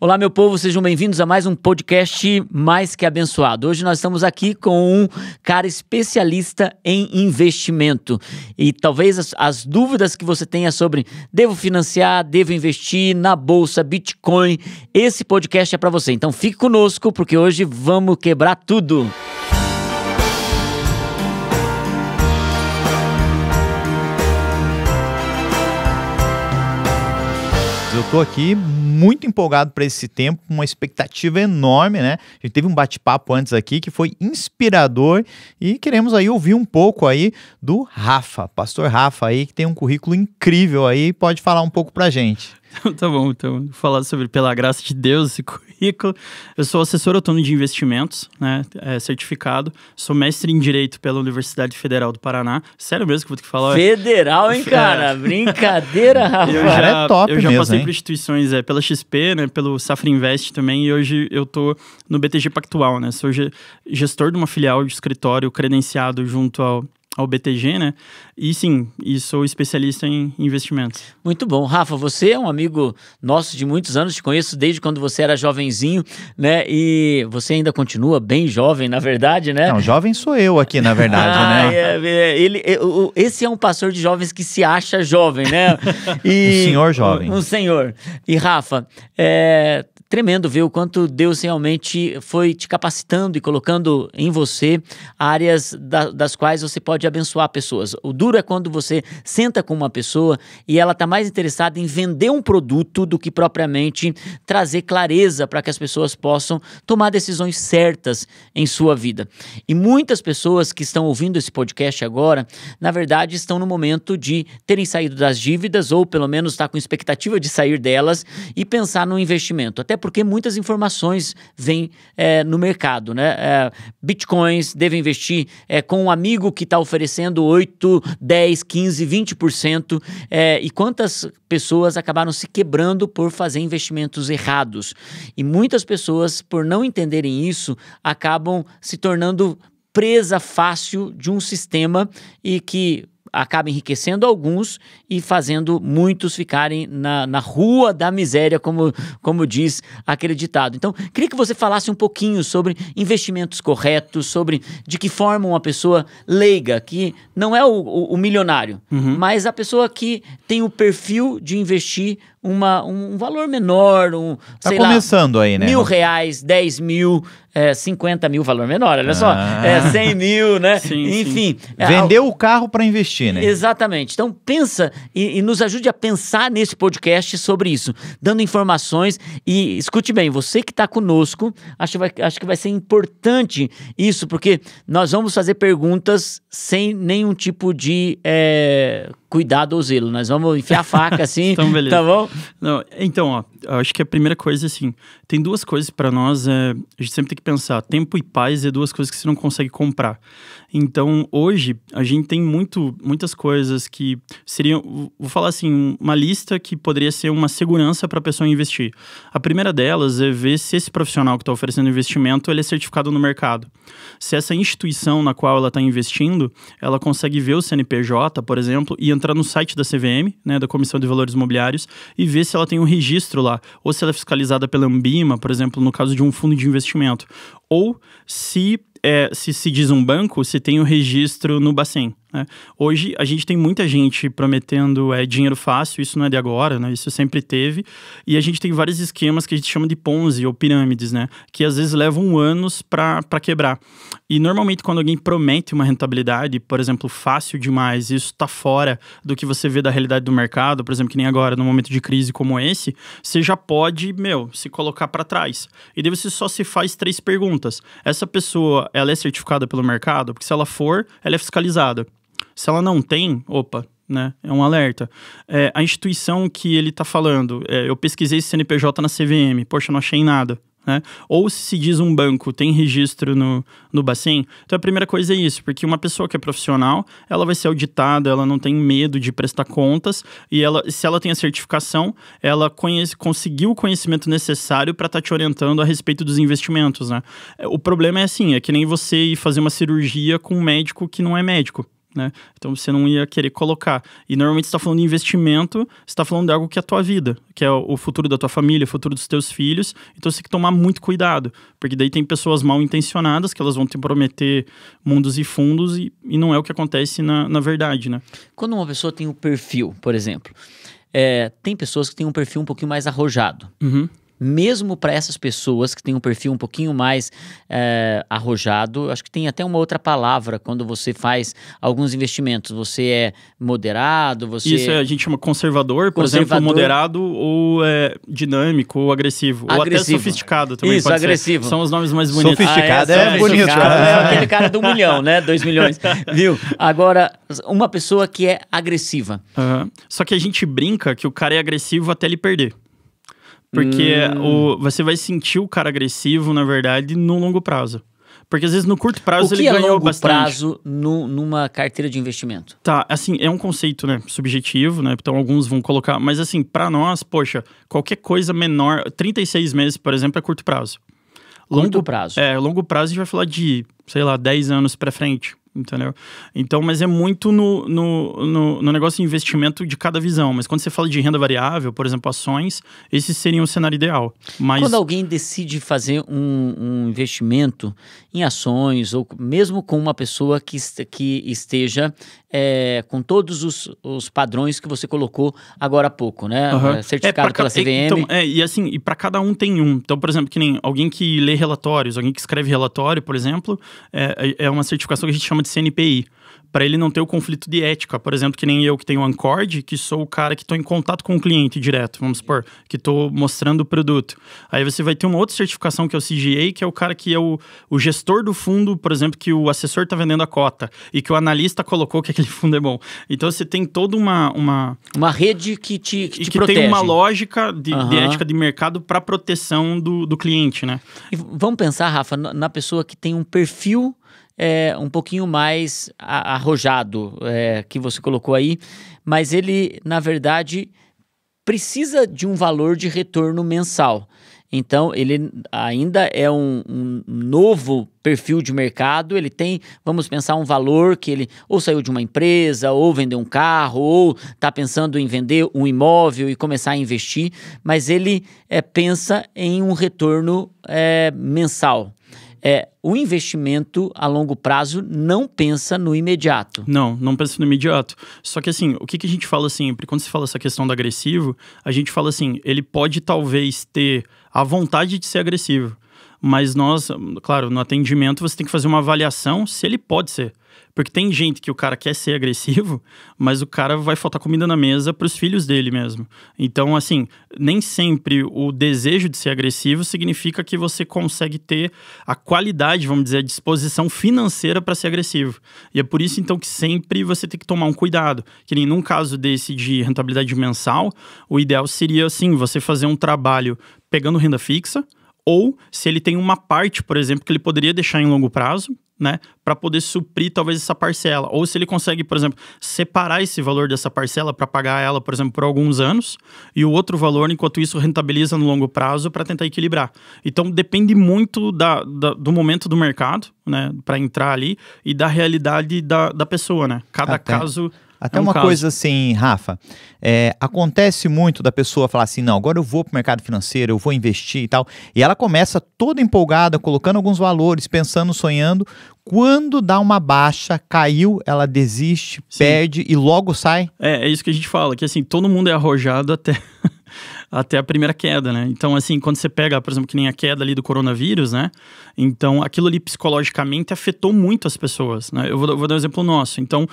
Olá, meu povo, sejam bem-vindos a mais um podcast Mais Que Abençoado. Hoje nós estamos aqui com um cara especialista em investimento. E talvez as, as, dúvidas que você tenha sobre devo financiar, devo investir na bolsa, Bitcoin, esse podcast é para você. Então fique conosco, porque hoje vamos quebrar tudo. Eu tô aqui muito empolgado para esse tempo, com uma expectativa enorme, né? A gente teve um bate-papo antes aqui que foi inspirador e queremos aí ouvir um pouco aí do Rafa, pastor Rafa aí, que tem um currículo incrível aí, pode falar um pouco pra gente. tá bom, então, falar sobre, pela graça de Deus, esse currículo. Eu sou assessor autônomo de investimentos, né, é, certificado. Sou mestre em Direito pela Universidade Federal do Paraná. Sério mesmo que eu vou ter que falar? Federal, hein, é. cara? É. Brincadeira, rapaz. Eu já, é top eu já mesmo, passei hein? por instituições, é, pela XP, né, pelo Safra Invest também, e hoje eu tô no BTG Pactual, né? Sou gestor de uma filial de escritório credenciado junto ao ao BTG, né? E sim, e sou especialista em investimentos. Muito bom. Rafa, você é um amigo nosso de muitos anos, te conheço desde quando você era jovenzinho, né? E você ainda continua bem jovem, na verdade, né? Não, jovem sou eu aqui, na verdade, ah, né? É, é, ele, é, o, esse é um pastor de jovens que se acha jovem, né? E, um senhor jovem. Um, um senhor. E Rafa, é tremendo ver o quanto Deus realmente foi te capacitando e colocando em você áreas da, das quais você pode abençoar pessoas. O duro é quando você senta com uma pessoa e ela está mais interessada em vender um produto do que propriamente trazer clareza para que as pessoas possam tomar decisões certas em sua vida. E muitas pessoas que estão ouvindo esse podcast agora, na verdade, estão no momento de terem saído das dívidas ou pelo menos estar tá com expectativa de sair delas e pensar no investimento. Até porque muitas informações vêm é, no mercado, né? É, bitcoins devem investir é, com um amigo que está oferecendo 8, 10, 15, 20%. É, e quantas pessoas acabaram se quebrando por fazer investimentos errados? E muitas pessoas, por não entenderem isso, acabam se tornando presa fácil de um sistema e que acaba enriquecendo alguns e fazendo muitos ficarem na, na rua da miséria, como, como diz aquele ditado. Então, queria que você falasse um pouquinho sobre investimentos corretos, sobre de que forma uma pessoa leiga, que não é o, o, o milionário, uhum. mas a pessoa que tem o perfil de investir uma, um valor menor, um. Tá começando lá, aí, né? Mil reais, dez mil, é, 50 mil, valor menor, olha ah. só. É, 100 mil, né? Sim, Enfim. Sim. É, Vendeu o carro para investir, né? Exatamente. Então, pensa e, e, nos ajude a pensar nesse podcast sobre isso, dando informações. E escute bem, você que está conosco, acho, vai, acho que vai ser importante isso, porque nós vamos fazer perguntas sem nenhum tipo de. É, cuidado ou zelo. Nós vamos enfiar a faca assim, então, beleza. tá bom? Não, então, ó, acho que a primeira coisa, assim, tem duas coisas para nós, é, a gente sempre tem que pensar, tempo e paz é duas coisas que você não consegue comprar. Então, hoje, a gente tem muito, muitas coisas que seriam, vou falar assim, uma lista que poderia ser uma segurança para a pessoa investir. A primeira delas é ver se esse profissional que está oferecendo investimento, ele é certificado no mercado. Se essa instituição na qual ela está investindo, ela consegue ver o CNPJ, por exemplo, e entrar no site da CVM, né, da Comissão de Valores Imobiliários, e ver se ela tem um registro lá lá, ou se ela é fiscalizada pela Ambima, por exemplo, no caso de um fundo de investimento, ou se é, se, se diz um banco, se tem o um registro no Bacen. Né? Hoje a gente tem muita gente prometendo é, dinheiro fácil, isso não é de agora, né? isso sempre teve. E a gente tem vários esquemas que a gente chama de ponzi ou pirâmides, né? que às vezes levam anos para quebrar. E normalmente quando alguém promete uma rentabilidade, por exemplo, fácil demais, isso está fora do que você vê da realidade do mercado, por exemplo, que nem agora, num momento de crise como esse, você já pode, meu, se colocar para trás. E daí você só se faz três perguntas. Essa pessoa, ela é certificada pelo mercado? Porque se ela for, ela é fiscalizada. Se ela não tem, opa, né? É um alerta. É, a instituição que ele está falando, é, eu pesquisei esse CNPJ na CVM, poxa, não achei nada. Né? Ou se diz um banco tem registro no, no Bacen, então a primeira coisa é isso, porque uma pessoa que é profissional, ela vai ser auditada, ela não tem medo de prestar contas, e ela, se ela tem a certificação, ela conhece, conseguiu o conhecimento necessário para estar tá te orientando a respeito dos investimentos. Né? É, o problema é assim, é que nem você ir fazer uma cirurgia com um médico que não é médico né? Então você não ia querer colocar. E normalmente está falando de investimento, está falando de algo que é a tua vida, que é o futuro da tua família, o futuro dos teus filhos. Então você tem que tomar muito cuidado, porque daí tem pessoas mal intencionadas que elas vão te prometer mundos e fundos e, e não é o que acontece na, na verdade, né? Quando uma pessoa tem um perfil, por exemplo, é, tem pessoas que têm um perfil um pouquinho mais arrojado. Uhum mesmo para essas pessoas que têm um perfil um pouquinho mais é, arrojado, acho que tem até uma outra palavra quando você faz alguns investimentos. Você é moderado, você. Isso, é, a gente chama conservador, por exemplo, moderado ou é, dinâmico ou agressivo, agressivo, Ou até sofisticado também. Isso, agressivo. Ser. São os nomes mais bonitos. Sofisticado ah, é, é bonito. É, é aquele cara do milhão, né? Dois milhões. Viu? Agora, uma pessoa que é agressiva. Uhum. Só que a gente brinca que o cara é agressivo até ele perder. Porque hum. o, você vai sentir o cara agressivo, na verdade, no longo prazo. Porque às vezes no curto prazo o ele que ele é longo bastante. prazo no, numa carteira de investimento? Tá, assim, é um conceito, né, subjetivo, né? Então alguns vão colocar, mas assim, para nós, poxa, qualquer coisa menor, 36 meses, por exemplo, é curto prazo. Longo curto prazo. É, longo prazo a gente vai falar de, sei lá, 10 anos para frente, entendeu? Então, mas é muito no, no, no, no, negócio de investimento de cada visão. Mas quando você fala de renda variável, por exemplo, ações, esse seria um cenário ideal. Mas... Quando alguém decide fazer um, um investimento em ações, ou mesmo com uma pessoa que, que esteja é, com todos os, os padrões que você colocou agora há pouco, né? Uhum. Certificado é, pela CVM. então, é, e assim, e para cada um tem um. Então, por exemplo, que nem alguém que lê relatórios, alguém que escreve relatório, por exemplo, é, é, é uma certificação que a gente chama de CNPI para ele não ter o conflito de ética. Por exemplo, que nem eu que tenho Ancord, que sou o cara que estou em contato com o cliente direto, vamos supor, que estou mostrando o produto. Aí você vai ter uma outra certificação que é o CGA, que é o cara que é o, o gestor do fundo, por exemplo, que o assessor está vendendo a cota e que o analista colocou que aquele fundo é bom. Então você tem toda uma. Uma, uma rede que te, que te que protege. tem uma lógica de, uhum. de ética de mercado para proteção do, do cliente, né? E vamos pensar, Rafa, na pessoa que tem um perfil é, um pouquinho mais arrojado é, que você colocou aí, mas ele, na verdade, precisa de um valor de retorno mensal. Então, ele ainda é um, um, novo perfil de mercado. Ele tem, vamos pensar, um valor que ele ou saiu de uma empresa, ou vendeu um carro, ou está pensando em vender um imóvel e começar a investir, mas ele é, pensa em um retorno é, mensal é, o investimento a longo prazo não pensa no imediato. Não, não pensa no imediato. Só que assim, o que, que a gente fala sempre? Quando se fala essa questão do agressivo, a gente fala assim, ele pode talvez ter a vontade de ser agressivo. Mas nós, claro, no atendimento você tem que fazer uma avaliação se ele pode ser. Porque tem gente que o cara quer ser agressivo, mas o cara vai faltar comida na mesa para os filhos dele mesmo. Então, assim, nem sempre o desejo de ser agressivo significa que você consegue ter a qualidade, vamos dizer, a disposição financeira para ser agressivo. E é por isso, então, que sempre você tem que tomar um cuidado. Que nem num caso desse de rentabilidade mensal, o ideal seria, assim, você fazer um trabalho pegando renda fixa, ou se ele tem uma parte, por exemplo, que ele poderia deixar em longo prazo, né, para poder suprir talvez essa parcela. Ou se ele consegue, por exemplo, separar esse valor dessa parcela para pagar ela, por exemplo, por alguns anos, e o outro valor, enquanto isso, rentabiliza no longo prazo para tentar equilibrar. Então depende muito da, da do momento do mercado, né, para entrar ali e da realidade da, da pessoa, né? Cada Até. caso até é um uma caso. coisa assim, Rafa, é, acontece muito da pessoa falar assim, não, agora eu vou para o mercado financeiro, eu vou investir e tal, e ela começa toda empolgada, colocando alguns valores, pensando, sonhando, quando dá uma baixa, caiu, ela desiste, Sim. perde e logo sai. É, é isso que a gente fala, que assim, todo mundo é arrojado até... até a primeira queda, né? Então, assim, quando você pega, por exemplo, que nem a queda ali do coronavírus, né? Então, aquilo ali psicologicamente afetou muito as pessoas, né? Eu vou, vou dar um exemplo nosso. Então,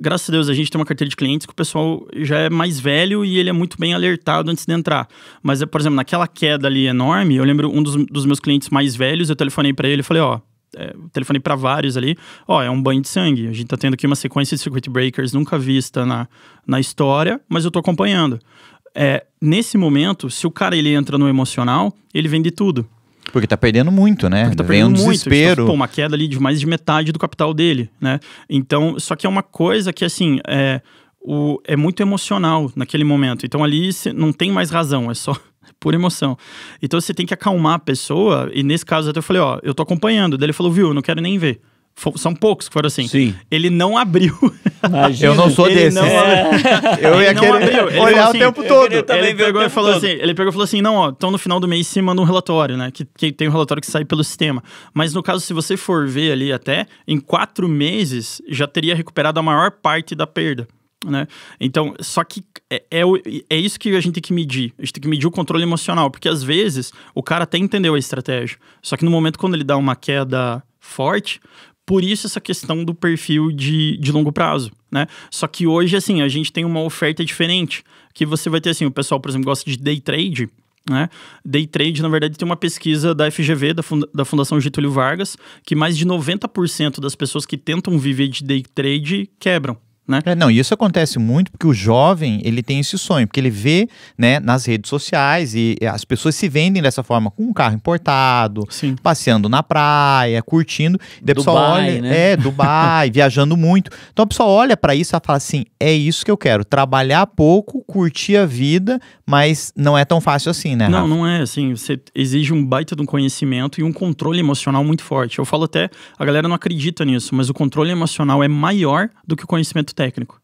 graças a Deus, a gente tem uma carteira de clientes que o pessoal já é mais velho e ele é muito bem alertado antes de entrar. Mas, por exemplo, naquela queda ali enorme, eu lembro um dos, dos meus clientes mais velhos, eu telefonei para ele e falei, ó, é, telefonei para vários ali, ó, é um banho de sangue. A gente tá tendo aqui uma sequência de circuit breakers nunca vista na, na história, mas eu tô acompanhando é, nesse momento, se o cara ele entra no emocional, ele vende tudo. Porque tá perdendo muito, né? Porque tá perdendo Vem um desespero. Tipo, pô, uma queda ali de mais de metade do capital dele, né? Então, só que é uma coisa que, assim, é, o, é muito emocional naquele momento. Então, ali não tem mais razão, é só por emoção. Então, você tem que acalmar a pessoa. E nesse caso, até eu falei, ó, eu tô acompanhando. Daí ele falou, viu, não quero nem ver são poucos que foram assim. Sim. Ele não abriu. Imagina. Eu não sou ele desse. Não é. Eu ia querer olhar assim, o tempo todo. Ele pegou e falou todo. assim, ele pegou e falou assim, não, ó, então no final do mês se manda um relatório, né? Que, que tem um relatório que sai pelo sistema. Mas no caso, se você for ver ali até, em quatro meses já teria recuperado a maior parte da perda. Né? Então, só que é, é, é, isso que a gente tem que medir. A gente tem que medir o controle emocional, porque às vezes o cara até entendeu a estratégia. Só que no momento quando ele dá uma queda forte, por isso essa questão do perfil de, de longo prazo, né? Só que hoje, assim, a gente tem uma oferta diferente, que você vai ter, assim, o pessoal, por exemplo, gosta de day trade, né? Day trade, na verdade, tem uma pesquisa da FGV, da, da Fundação Getúlio Vargas, que mais de 90% das pessoas que tentam viver de day trade quebram, né? É, não, e isso acontece muito porque o jovem ele tem esse sonho, porque ele vê né, nas redes sociais e as pessoas se vendem dessa forma, com um carro importado, Sim. passeando na praia, curtindo. E Dubai, pessoa olha, né? É, Dubai, viajando muito. Então a pessoa olha para isso e fala assim: é isso que eu quero, trabalhar pouco, curtir a vida, mas não é tão fácil assim, né? Não, não é assim. Você exige um baita de um conhecimento e um controle emocional muito forte. Eu falo até, a galera não acredita nisso, mas o controle emocional é maior do que o conhecimento muito técnico.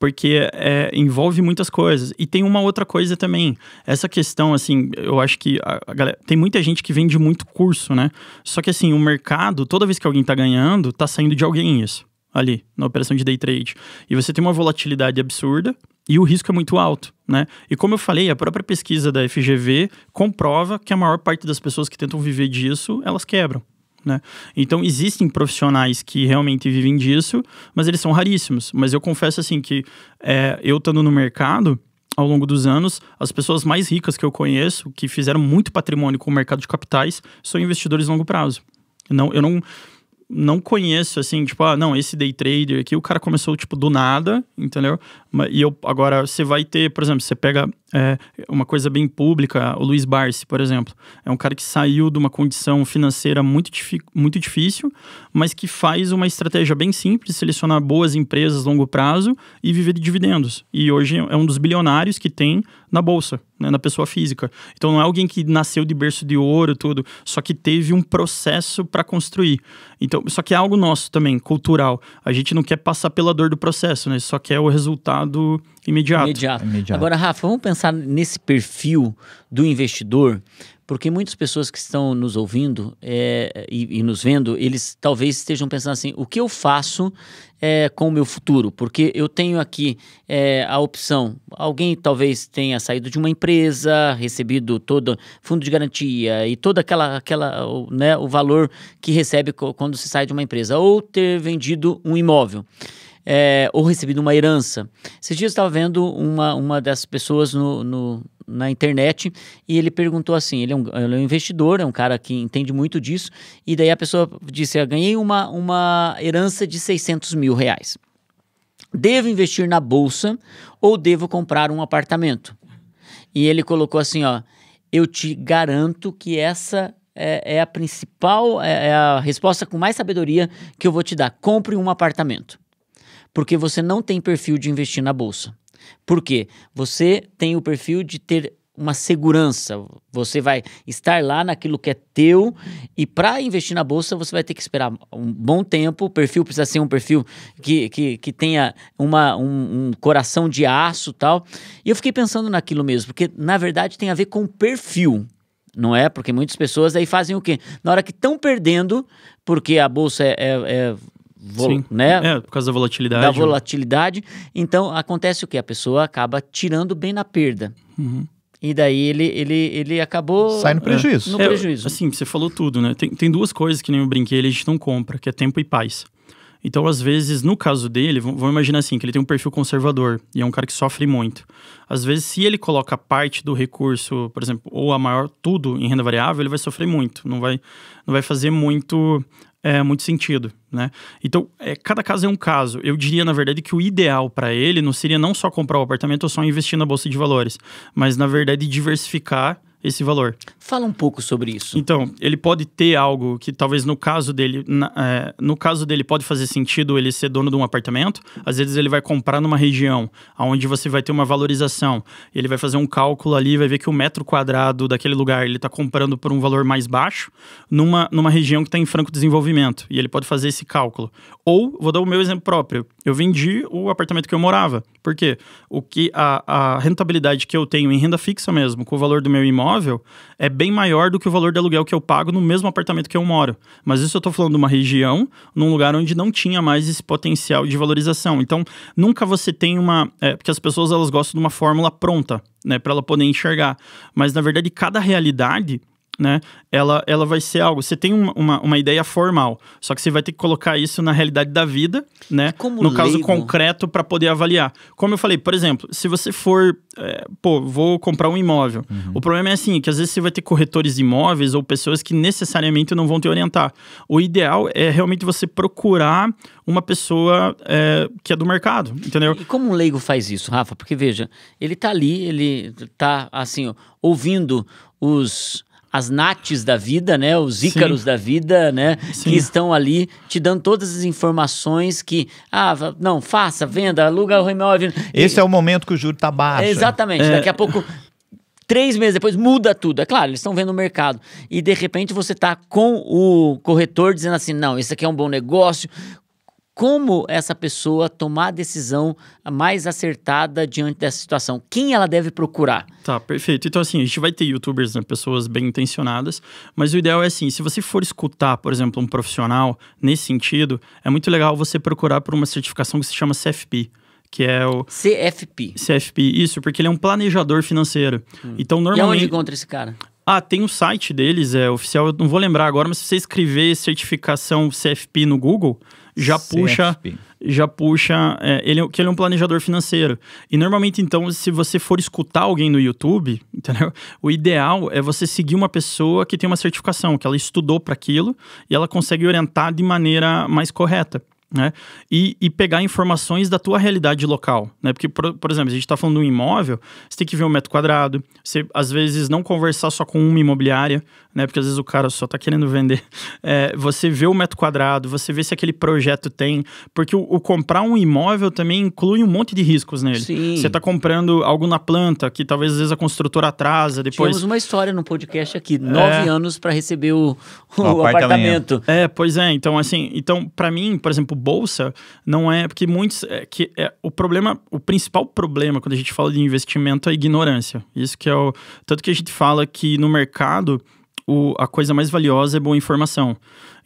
Porque é, envolve muitas coisas. E tem uma outra coisa também. Essa questão, assim, eu acho que a, a galera, tem muita gente que vende muito curso, né? Só que, assim, o mercado, toda vez que alguém tá ganhando, tá saindo de alguém isso ali na operação de day trade. E você tem uma volatilidade absurda e o risco é muito alto, né? E como eu falei, a própria pesquisa da FGV comprova que a maior parte das pessoas que tentam viver disso, elas quebram. Né? Então existem profissionais que realmente vivem disso, mas eles são raríssimos. Mas eu confesso assim que é, eu estando no mercado ao longo dos anos, as pessoas mais ricas que eu conheço, que fizeram muito patrimônio com o mercado de capitais, são investidores longo prazo. Não, eu não não conheço assim, tipo, ah, não, esse day trader aqui, o cara começou tipo do nada, entendeu? E eu, agora, você vai ter, por exemplo, você pega é, uma coisa bem pública, o Luiz Barsi, por exemplo. É um cara que saiu de uma condição financeira muito, muito difícil, mas que faz uma estratégia bem simples, selecionar boas empresas a longo prazo e viver de dividendos. E hoje é um dos bilionários que tem na bolsa, né, na pessoa física. Então não é alguém que nasceu de berço de ouro, tudo, só que teve um processo para construir. Então, só que é algo nosso também, cultural. A gente não quer passar pela dor do processo, né? Só quer o resultado resultado imediato. imediato. imediato. Agora, Rafa, vamos pensar nesse perfil do investidor, porque muitas pessoas que estão nos ouvindo é, e, e, nos vendo, eles talvez estejam pensando assim: o que eu faço é, com o meu futuro? Porque eu tenho aqui é, a opção. Alguém talvez tenha saído de uma empresa, recebido todo fundo de garantia e todo aquela, aquela, né, o valor que recebe quando se sai de uma empresa, ou ter vendido um imóvel é, ou recebido uma herança. Esses dias eu estava vendo uma, uma das pessoas no, no, na internet e ele perguntou assim: ele é, um, ele é um investidor, é um cara que entende muito disso, e daí a pessoa disse: eu ah, ganhei uma, uma herança de 600 mil reais. Devo investir na bolsa ou devo comprar um apartamento? E ele colocou assim: ó, eu te garanto que essa é, é, a principal, é, é a resposta com mais sabedoria que eu vou te dar. Compre um apartamento porque você não tem perfil de investir na bolsa. Por quê? Você tem o perfil de ter uma segurança. Você vai estar lá naquilo que é teu e para investir na bolsa você vai ter que esperar um bom tempo. O perfil precisa ser um perfil que, que, que tenha uma, um, um coração de aço tal. E eu fiquei pensando naquilo mesmo, porque na verdade tem a ver com perfil. Não é? Porque muitas pessoas aí fazem o quê? Na hora que estão perdendo, porque a bolsa é, é, é Sim, né? É, por causa da volatilidade. Da volatilidade. Então, acontece o que? A pessoa acaba tirando bem na perda. Uhum. E daí ele, ele, ele acabou. Sai no é, prejuízo. É, no prejuízo. É, assim, você falou tudo, né? Tem, tem duas coisas que nem eu brinquei, a gente não compra, que é tempo e paz. Então, às vezes, no caso dele, vamos imaginar assim, que ele tem um perfil conservador e é um cara que sofre muito. Às vezes, se ele coloca parte do recurso, por exemplo, ou a maior tudo em renda variável, ele vai sofrer muito, não vai, não vai fazer muito é, muito sentido, né? Então, é, cada caso é um caso. Eu diria, na verdade, que o ideal para ele não seria não só comprar o apartamento ou só investir na bolsa de valores, mas, na verdade, diversificar esse valor. Fala um pouco sobre isso. Então, ele pode ter algo que talvez no caso dele, na, é, no caso dele pode fazer sentido ele ser dono de um apartamento. Às vezes ele vai comprar numa região onde você vai ter uma valorização. Ele vai fazer um cálculo ali, vai ver que o metro quadrado daquele lugar ele está comprando por um valor mais baixo numa, numa região que está em franco desenvolvimento. E ele pode fazer esse cálculo. Ou, vou dar o meu exemplo próprio. Eu vendi o apartamento que eu morava. Por quê? O que a, a rentabilidade que eu tenho em renda fixa mesmo, com o valor do meu imóvel, imóvel é bem maior do que o valor de aluguel que eu pago no mesmo apartamento que eu moro. Mas isso eu estou falando de uma região, num lugar onde não tinha mais esse potencial de valorização. Então, nunca você tem uma. É, porque as pessoas elas gostam de uma fórmula pronta, né, para ela poder enxergar. Mas, na verdade, cada realidade né? Ela, ela vai ser algo. Você tem uma, uma, uma, ideia formal, só que você vai ter que colocar isso na realidade da vida, né? Como no leigo. caso concreto, para poder avaliar. Como eu falei, por exemplo, se você for, é, pô, vou comprar um imóvel. Uhum. O problema é assim, que às vezes você vai ter corretores de imóveis ou pessoas que necessariamente não vão te orientar. O ideal é realmente você procurar uma pessoa é, que é do mercado, entendeu? E como um leigo faz isso, Rafa? Porque veja, ele tá ali, ele tá assim, ó, ouvindo os as nates da vida, né? Os ícaros Sim. da vida, né? Sim. Que estão ali te dando todas as informações que, ah, não, faça, venda, aluga o imóvel. Esse e, é o momento que o juro está baixo. Exatamente. É. Daqui a pouco três meses depois muda tudo. É claro, eles estão vendo o mercado. E de repente você está com o corretor dizendo assim: não, isso aqui é um bom negócio, como essa pessoa tomar a decisão mais acertada diante dessa situação? Quem ela deve procurar? Tá, perfeito. Então, assim, a gente vai ter youtubers, né, pessoas bem intencionadas, mas o ideal é assim: se você for escutar, por exemplo, um profissional nesse sentido, é muito legal você procurar por uma certificação que se chama CFP que é o CFP. CFP, isso, porque ele é um planejador financeiro. Hum. Então normalmente. E onde encontra esse cara? Ah, tem um site deles, é oficial, eu não vou lembrar agora, mas se você escrever certificação CFP no Google, já CFP. puxa, já puxa, é, ele, é que ele é um planejador financeiro. E normalmente então, se você for escutar alguém no YouTube, entendeu? O ideal é você seguir uma pessoa que tem uma certificação, que ela estudou para aquilo e ela consegue orientar de maneira mais correta. Né? E, e, pegar informações da tua realidade local, né? Porque, por, por exemplo, a gente está falando de um imóvel, você tem que ver o um metro quadrado, você às vezes não conversar só com uma imobiliária, né? Porque às vezes o cara só tá querendo vender. É, você vê o metro quadrado, você vê se aquele projeto tem. Porque o, o comprar um imóvel também inclui um monte de riscos nele. Sim. Você tá comprando algo na planta, que talvez às vezes a construtora atrasa, depois... Tivemos uma história no podcast aqui, é. nove é... anos para receber o, o, o apartamento. É, pois é. Então, assim, então para mim, por exemplo, bolsa não é... Porque muitos... É, que é, o problema, o principal problema quando a gente fala de investimento é a ignorância. Isso que é o... Tanto que a gente fala que no mercado o, a coisa mais valiosa é boa informação.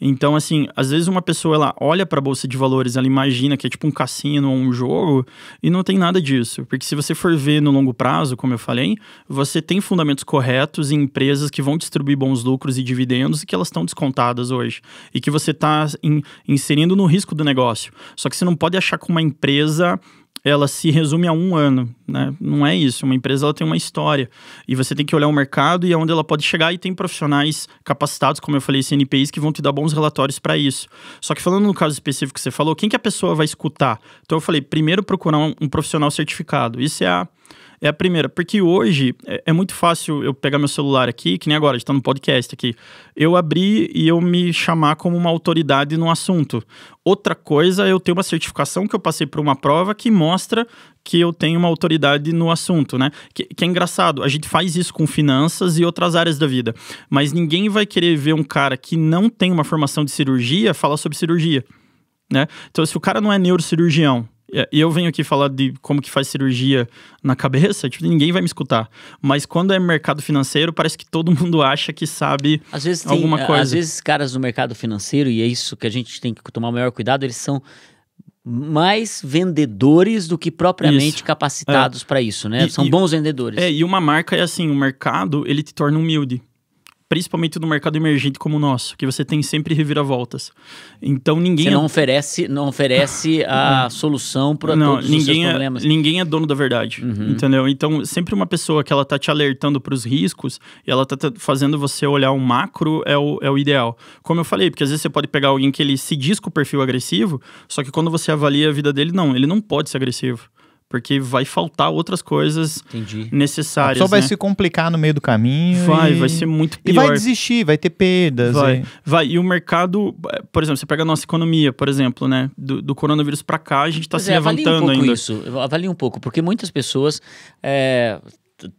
Então, assim, às vezes uma pessoa ela olha para a bolsa de valores, ela imagina que é tipo um cassino ou um jogo e não tem nada disso, porque se você for ver no longo prazo, como eu falei, você tem fundamentos corretos em empresas que vão distribuir bons lucros e dividendos e que elas estão descontadas hoje e que você está in, inserindo no risco do negócio. Só que você não pode achar que uma empresa ela se resume a um ano, né? Não é isso. Uma empresa ela tem uma história e você tem que olhar o mercado e aonde ela pode chegar e tem profissionais capacitados, como eu falei, CNPIs que vão te dar bons relatórios para isso. Só que falando no caso específico que você falou, quem que a pessoa vai escutar? Então eu falei, primeiro procurar um, um profissional certificado. Isso é a é a primeira, porque hoje é, é muito fácil eu pegar meu celular aqui, que nem agora, a gente tá no podcast aqui, eu abrir e eu me chamar como uma autoridade no assunto. Outra coisa, eu tenho uma certificação que eu passei por uma prova que mostra que eu tenho uma autoridade no assunto, né? Que, que, é engraçado, a gente faz isso com finanças e outras áreas da vida, mas ninguém vai querer ver um cara que não tem uma formação de cirurgia falar sobre cirurgia, né? Então, se o cara não é neurocirurgião, é, e eu venho aqui falar de como que faz cirurgia na cabeça, tipo, ninguém vai me escutar. Mas quando é mercado financeiro, parece que todo mundo acha que sabe às vezes alguma tem, coisa. Às vezes, caras do mercado financeiro, e é isso que a gente tem que tomar o maior cuidado, eles são mais vendedores do que propriamente isso. capacitados é. para isso, né? E, são e, bons vendedores. É, e uma marca é assim, o mercado, ele te torna humilde principalmente no mercado emergente como o nosso, que você tem sempre reviravoltas. Então ninguém você é não oferece, não oferece a solução para todos ninguém os seus é problemas. É, ninguém é dono da verdade, uhum. entendeu? Então sempre uma pessoa que ela tá te alertando para os riscos e ela tá fazendo você olhar o macro é o, é o ideal. Como eu falei, porque às vezes você pode pegar alguém que ele se diz com o perfil agressivo, só que quando você avalia a vida dele, não, ele não pode ser agressivo porque vai faltar outras coisas Entendi. necessárias. Só vai né? se complicar no meio do caminho. Vai, e... vai ser muito pior. E vai desistir, vai ter perdas. Vai, e... vai. E o mercado, por exemplo, você pega a nossa economia, por exemplo, né? Do, do coronavírus para cá, a gente está se é, levantando um pouco ainda. Isso, avalie um pouco, porque muitas pessoas é,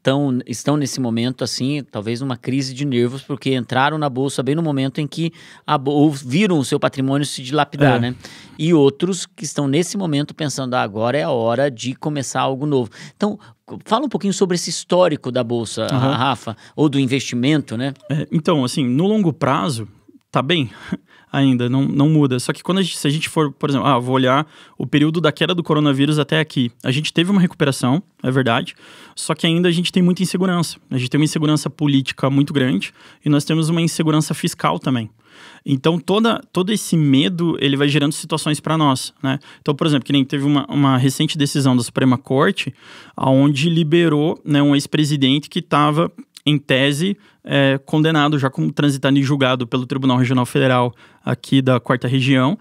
tão, estão nesse momento assim, talvez uma crise de nervos, porque entraram na bolsa bem no momento em que a, ou viram o seu patrimônio se dilapidar, é. né? E outros que estão nesse momento pensando, ah, agora é a hora de começar algo novo. Então, fala um pouquinho sobre esse histórico da bolsa, uhum. Rafa, ou do investimento, né? É, então, assim, no longo prazo, tá bem ainda, não, não muda. Só que quando a gente, se a gente for, por exemplo, ah, vou olhar o período da queda do coronavírus até aqui, a gente teve uma recuperação, é verdade, só que ainda a gente tem muita insegurança. A gente tem uma insegurança política muito grande e nós temos uma insegurança fiscal também. Então, toda, todo esse medo, ele vai gerando situações para nós, né? Então, por exemplo, que nem teve uma, uma recente decisão da Suprema Corte, aonde liberou né, um ex-presidente que estava em tese, é, condenado, já como transitando e julgado pelo Tribunal Regional Federal aqui da Quarta Região.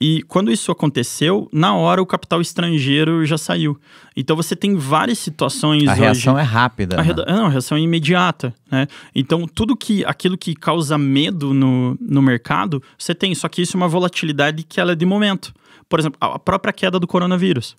E quando isso aconteceu, na hora o capital estrangeiro já saiu. Então você tem várias situações. A hoje, reação é rápida. A, né? Não, a reação é imediata. Né? Então tudo que aquilo que causa medo no, no mercado, você tem. Só que isso é uma volatilidade que ela é de momento. Por exemplo, a própria queda do coronavírus.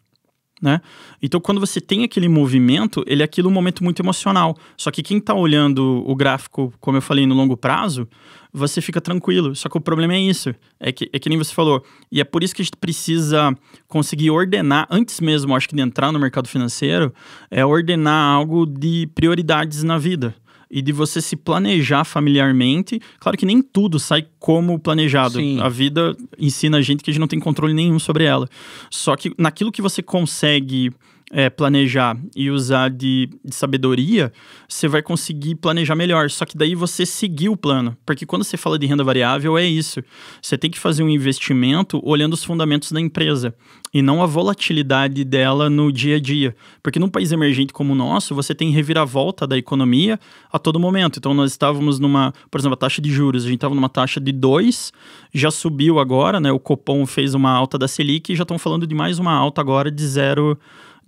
Né? Então, quando você tem aquele movimento, ele é aquilo um momento muito emocional. Só que quem está olhando o gráfico, como eu falei, no longo prazo, você fica tranquilo. Só que o problema é isso. É que, é que nem você falou. E é por isso que a gente precisa conseguir ordenar, antes mesmo, acho que de entrar no mercado financeiro, é ordenar algo de prioridades na vida e de você se planejar familiarmente. Claro que nem tudo sai como planejado. Sim. A vida ensina a gente que a gente não tem controle nenhum sobre ela. Só que naquilo que você consegue é, planejar e usar de, de sabedoria, você vai conseguir planejar melhor. Só que daí você seguir o plano. Porque quando você fala de renda variável, é isso. Você tem que fazer um investimento olhando os fundamentos da empresa e não a volatilidade dela no dia a dia. Porque num país emergente como o nosso, você tem reviravolta da economia a todo momento. Então nós estávamos numa, por exemplo, a taxa de juros, a gente estava numa taxa de 2, já subiu agora, né? O Copom fez uma alta da Selic e já estão falando de mais uma alta agora de zero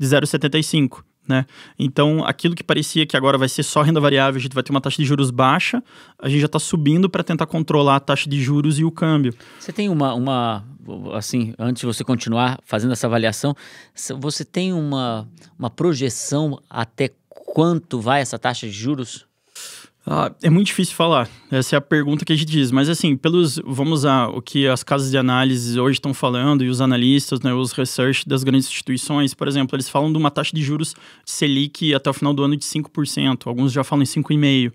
de 0,75. Né? Então, aquilo que parecia que agora vai ser só renda variável, a gente vai ter uma taxa de juros baixa, a gente já está subindo para tentar controlar a taxa de juros e o câmbio. Você tem uma, uma, assim, antes de você continuar fazendo essa avaliação, você tem uma, uma projeção até quanto vai essa taxa de juros? Ah, é muito difícil falar. Essa é a pergunta que a gente diz. Mas assim, pelos vamos a o que as casas de análise hoje estão falando e os analistas, né, os research das grandes instituições, por exemplo, eles falam de uma taxa de juros Selic até o final do ano de 5%, alguns já falam em 5,5%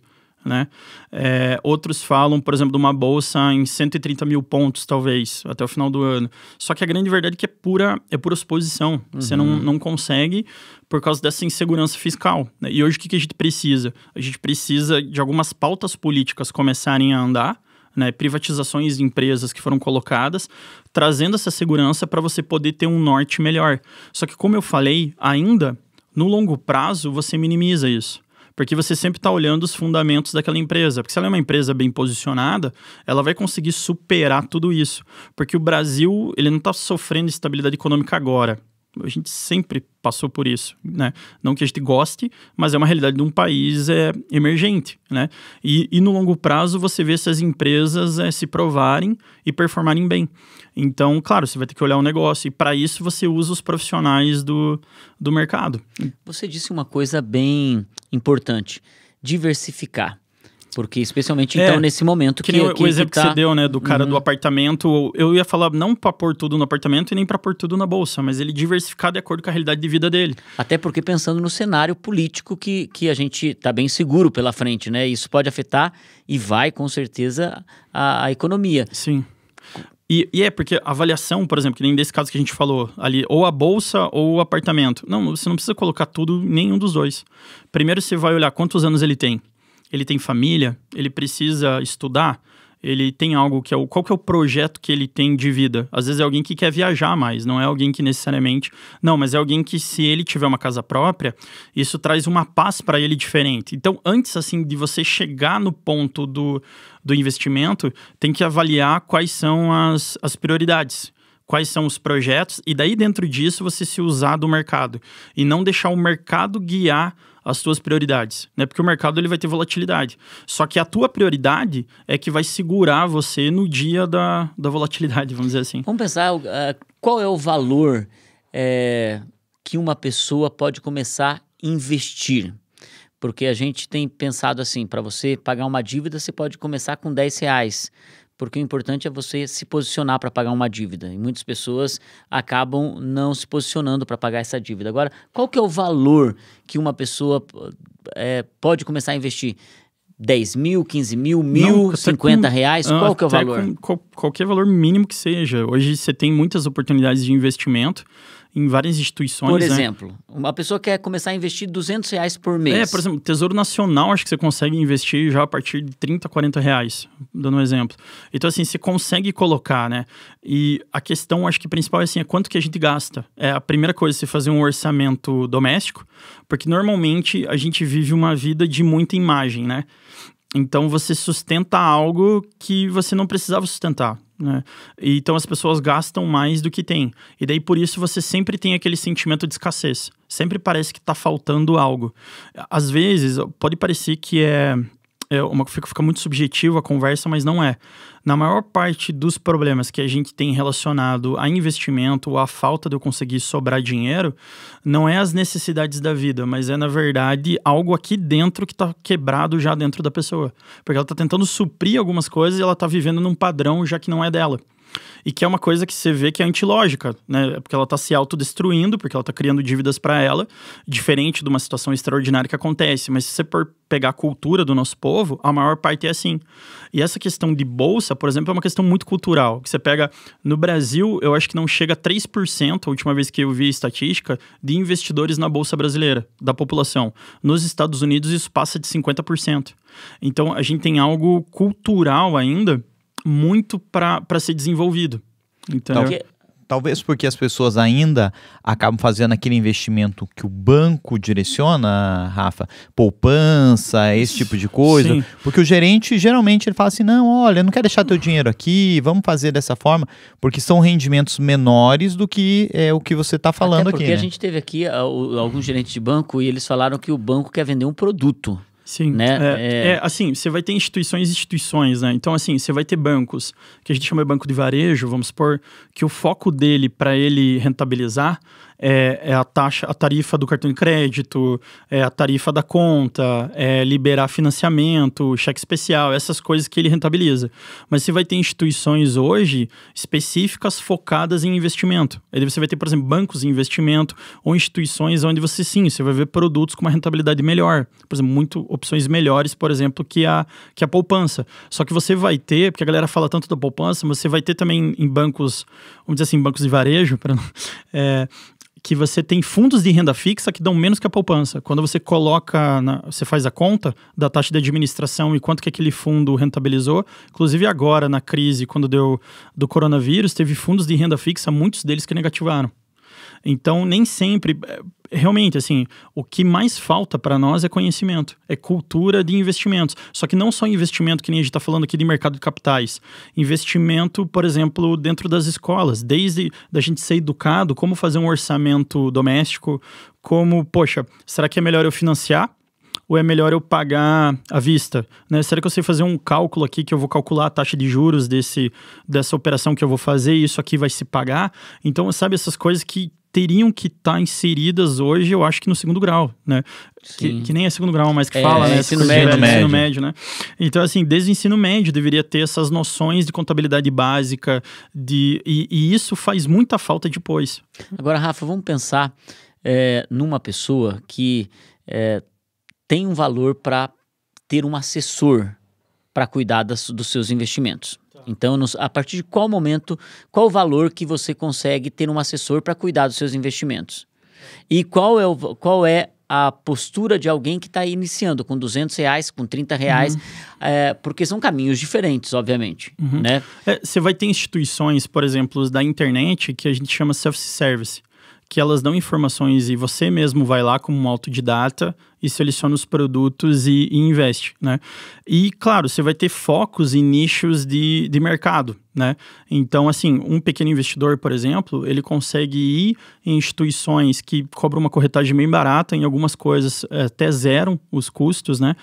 né? É, outros falam, por exemplo, de uma bolsa em 130 mil pontos, talvez, até o final do ano. Só que a grande verdade é que é pura, é pura suposição. Uhum. Você não, uhum. não consegue por causa dessa insegurança fiscal. Né? E hoje o que, que a gente precisa? A gente precisa de algumas pautas políticas começarem a andar, né, privatizações de empresas que foram colocadas, trazendo essa segurança para você poder ter um norte melhor. Só que, como eu falei, ainda no longo prazo você minimiza isso porque você sempre está olhando os fundamentos daquela empresa. Porque se ela é uma empresa bem posicionada, ela vai conseguir superar tudo isso. Porque o Brasil, ele não está sofrendo estabilidade econômica agora. A gente sempre passou por isso, né? Não que a gente goste, mas é uma realidade de um país é, emergente, né? E, e no longo prazo você vê essas empresas é, se provarem e performarem bem. Então, claro, você vai ter que olhar o negócio e para isso você usa os profissionais do, do mercado. Você disse uma coisa bem importante, diversificar. Porque, especialmente, então, é, nesse momento que... que o, que, o exemplo que, tá... que, você deu, né, do cara uhum. do apartamento, eu ia falar não para pôr tudo no apartamento e nem para pôr tudo na bolsa, mas ele diversificar de acordo com a realidade de vida dele. Até porque pensando no cenário político que, que a gente está bem seguro pela frente, né? Isso pode afetar e vai, com certeza, a, a economia. Sim. E, e, é porque a avaliação, por exemplo, que nem desse caso que a gente falou ali, ou a bolsa ou o apartamento. Não, você não precisa colocar tudo nenhum dos dois. Primeiro você vai olhar quantos anos ele tem. Ele tem família? Ele precisa estudar? ele tem algo que é o qual que é o projeto que ele tem de vida. Às vezes é alguém que quer viajar mais, não é alguém que necessariamente, não, mas é alguém que se ele tiver uma casa própria, isso traz uma paz para ele diferente. Então, antes assim de você chegar no ponto do, do investimento, tem que avaliar quais são as, as prioridades quais são os projetos e daí dentro disso você se usar do mercado e não deixar o mercado guiar as tuas prioridades, né? Porque o mercado ele vai ter volatilidade. Só que a tua prioridade é que vai segurar você no dia da, da volatilidade, vamos dizer assim. Vamos pensar uh, qual é o valor é, que uma pessoa pode começar a investir. Porque a gente tem pensado assim, para você pagar uma dívida, você pode começar com 10 reais porque o importante é você se posicionar para pagar uma dívida. E muitas pessoas acabam não se posicionando para pagar essa dívida. Agora, qual que é o valor que uma pessoa é, pode começar a investir? 10 mil, 15 mil, mil, não, 50 com, reais? Ah, qual que é o valor? Com, qualquer valor mínimo que seja. Hoje você tem muitas oportunidades de investimento em várias instituições. Por né? exemplo, né? uma pessoa quer começar a investir 200 reais por mês. É, por exemplo, Tesouro Nacional, acho que você consegue investir já a partir de 30, 40 reais, dando um exemplo. Então, assim, você consegue colocar, né? E a questão, acho que principal é assim, é quanto que a gente gasta. É a primeira coisa, você fazer um orçamento doméstico, porque normalmente a gente vive uma vida de muita imagem, né? Então você sustenta algo que você não precisava sustentar. Né? Então as pessoas gastam mais do que têm E daí por isso você sempre tem aquele sentimento de escassez. Sempre parece que está faltando algo. Às vezes pode parecer que é é uma fica, fica muito subjetiva a conversa, mas não é. Na maior parte dos problemas que a gente tem relacionado a investimento ou a falta de eu conseguir sobrar dinheiro, não é as necessidades da vida, mas é na verdade algo aqui dentro que está quebrado já dentro da pessoa, porque ela está tentando suprir algumas coisas e ela está vivendo num padrão já que não é dela. E que é uma coisa que você vê que é antilógica, né? É porque ela está se autodestruindo, porque ela está criando dívidas para ela, diferente de uma situação extraordinária que acontece. Mas se você pegar a cultura do nosso povo, a maior parte é assim. E essa questão de bolsa, por exemplo, é uma questão muito cultural. Que você pega no Brasil, eu acho que não chega a 3%, a última vez que eu vi estatística, de investidores na bolsa brasileira, da população. Nos Estados Unidos, isso passa de 50%. Então, a gente tem algo cultural ainda muito para ser desenvolvido. então Talvez porque as pessoas ainda acabam fazendo aquele investimento que o banco direciona, Rafa, poupança, esse tipo de coisa. Sim. Porque o gerente geralmente ele fala assim: não, olha, não quero deixar teu dinheiro aqui, vamos fazer dessa forma, porque são rendimentos menores do que é, o que você está falando Até porque aqui. Porque né? a gente teve aqui alguns gerentes de banco e eles falaram que o banco quer vender um produto. Sim, né? É, é... é, assim, você vai ter instituições e instituições, né? Então, assim, você vai ter bancos, que a gente chama de banco de varejo, vamos supor, que o foco dele para ele rentabilizar é, é, a taxa, a tarifa do cartão de crédito, é a tarifa da conta, é liberar financiamento, cheque especial, essas coisas que ele rentabiliza. Mas você vai ter instituições hoje específicas focadas em investimento. Aí você vai ter, por exemplo, bancos de investimento ou instituições onde você sim, você vai ver produtos com uma rentabilidade melhor. Por exemplo, muito opções melhores, por exemplo, que a, que a poupança. Só que você vai ter, porque a galera fala tanto da poupança, mas você vai ter também em bancos, vamos dizer assim, bancos de varejo, para é, que você tem fundos de renda fixa que dão menos que a poupança. Quando você coloca, na, você faz a conta da taxa de administração e quanto que aquele fundo rentabilizou. Inclusive agora na crise, quando deu do coronavírus, teve fundos de renda fixa, muitos deles que negativaram. Então, nem sempre. É, realmente, assim, o que mais falta para nós é conhecimento, é cultura de investimentos. Só que não só investimento, que nem a gente está falando aqui de mercado de capitais. Investimento, por exemplo, dentro das escolas, desde da gente ser educado, como fazer um orçamento doméstico, como, poxa, será que é melhor eu financiar ou é melhor eu pagar à vista? Né? Será que eu sei fazer um cálculo aqui que eu vou calcular a taxa de juros desse, dessa operação que eu vou fazer e isso aqui vai se pagar? Então, sabe, essas coisas que teriam que estar tá inseridas hoje, eu acho que no segundo grau, né? Que, que, nem é segundo grau, mas que é, fala, né? É ensino médio, ensino médio. médio, né? Então, assim, desde o ensino médio deveria ter essas noções de contabilidade básica, de, e, e isso faz muita falta depois. Agora, Rafa, vamos pensar é, numa pessoa que é, tem um valor para ter um assessor para cuidar das, dos seus investimentos. Tá. Então, a partir de qual momento, qual o valor que você consegue ter um assessor para cuidar dos seus investimentos? E qual é, o, qual é a postura de alguém que está iniciando com 200 reais, com 30 reais, uhum. é, porque são caminhos diferentes, obviamente, uhum. né? É, você vai ter instituições, por exemplo, da internet que a gente chama self-service, que elas dão informações e você mesmo vai lá como um autodidata e seleciona os produtos e, e, investe, né? E, claro, você vai ter focos e nichos de, de mercado, né? Então, assim, um pequeno investidor, por exemplo, ele consegue ir em instituições que cobram uma corretagem bem barata, em algumas coisas eh, até zero os custos, né?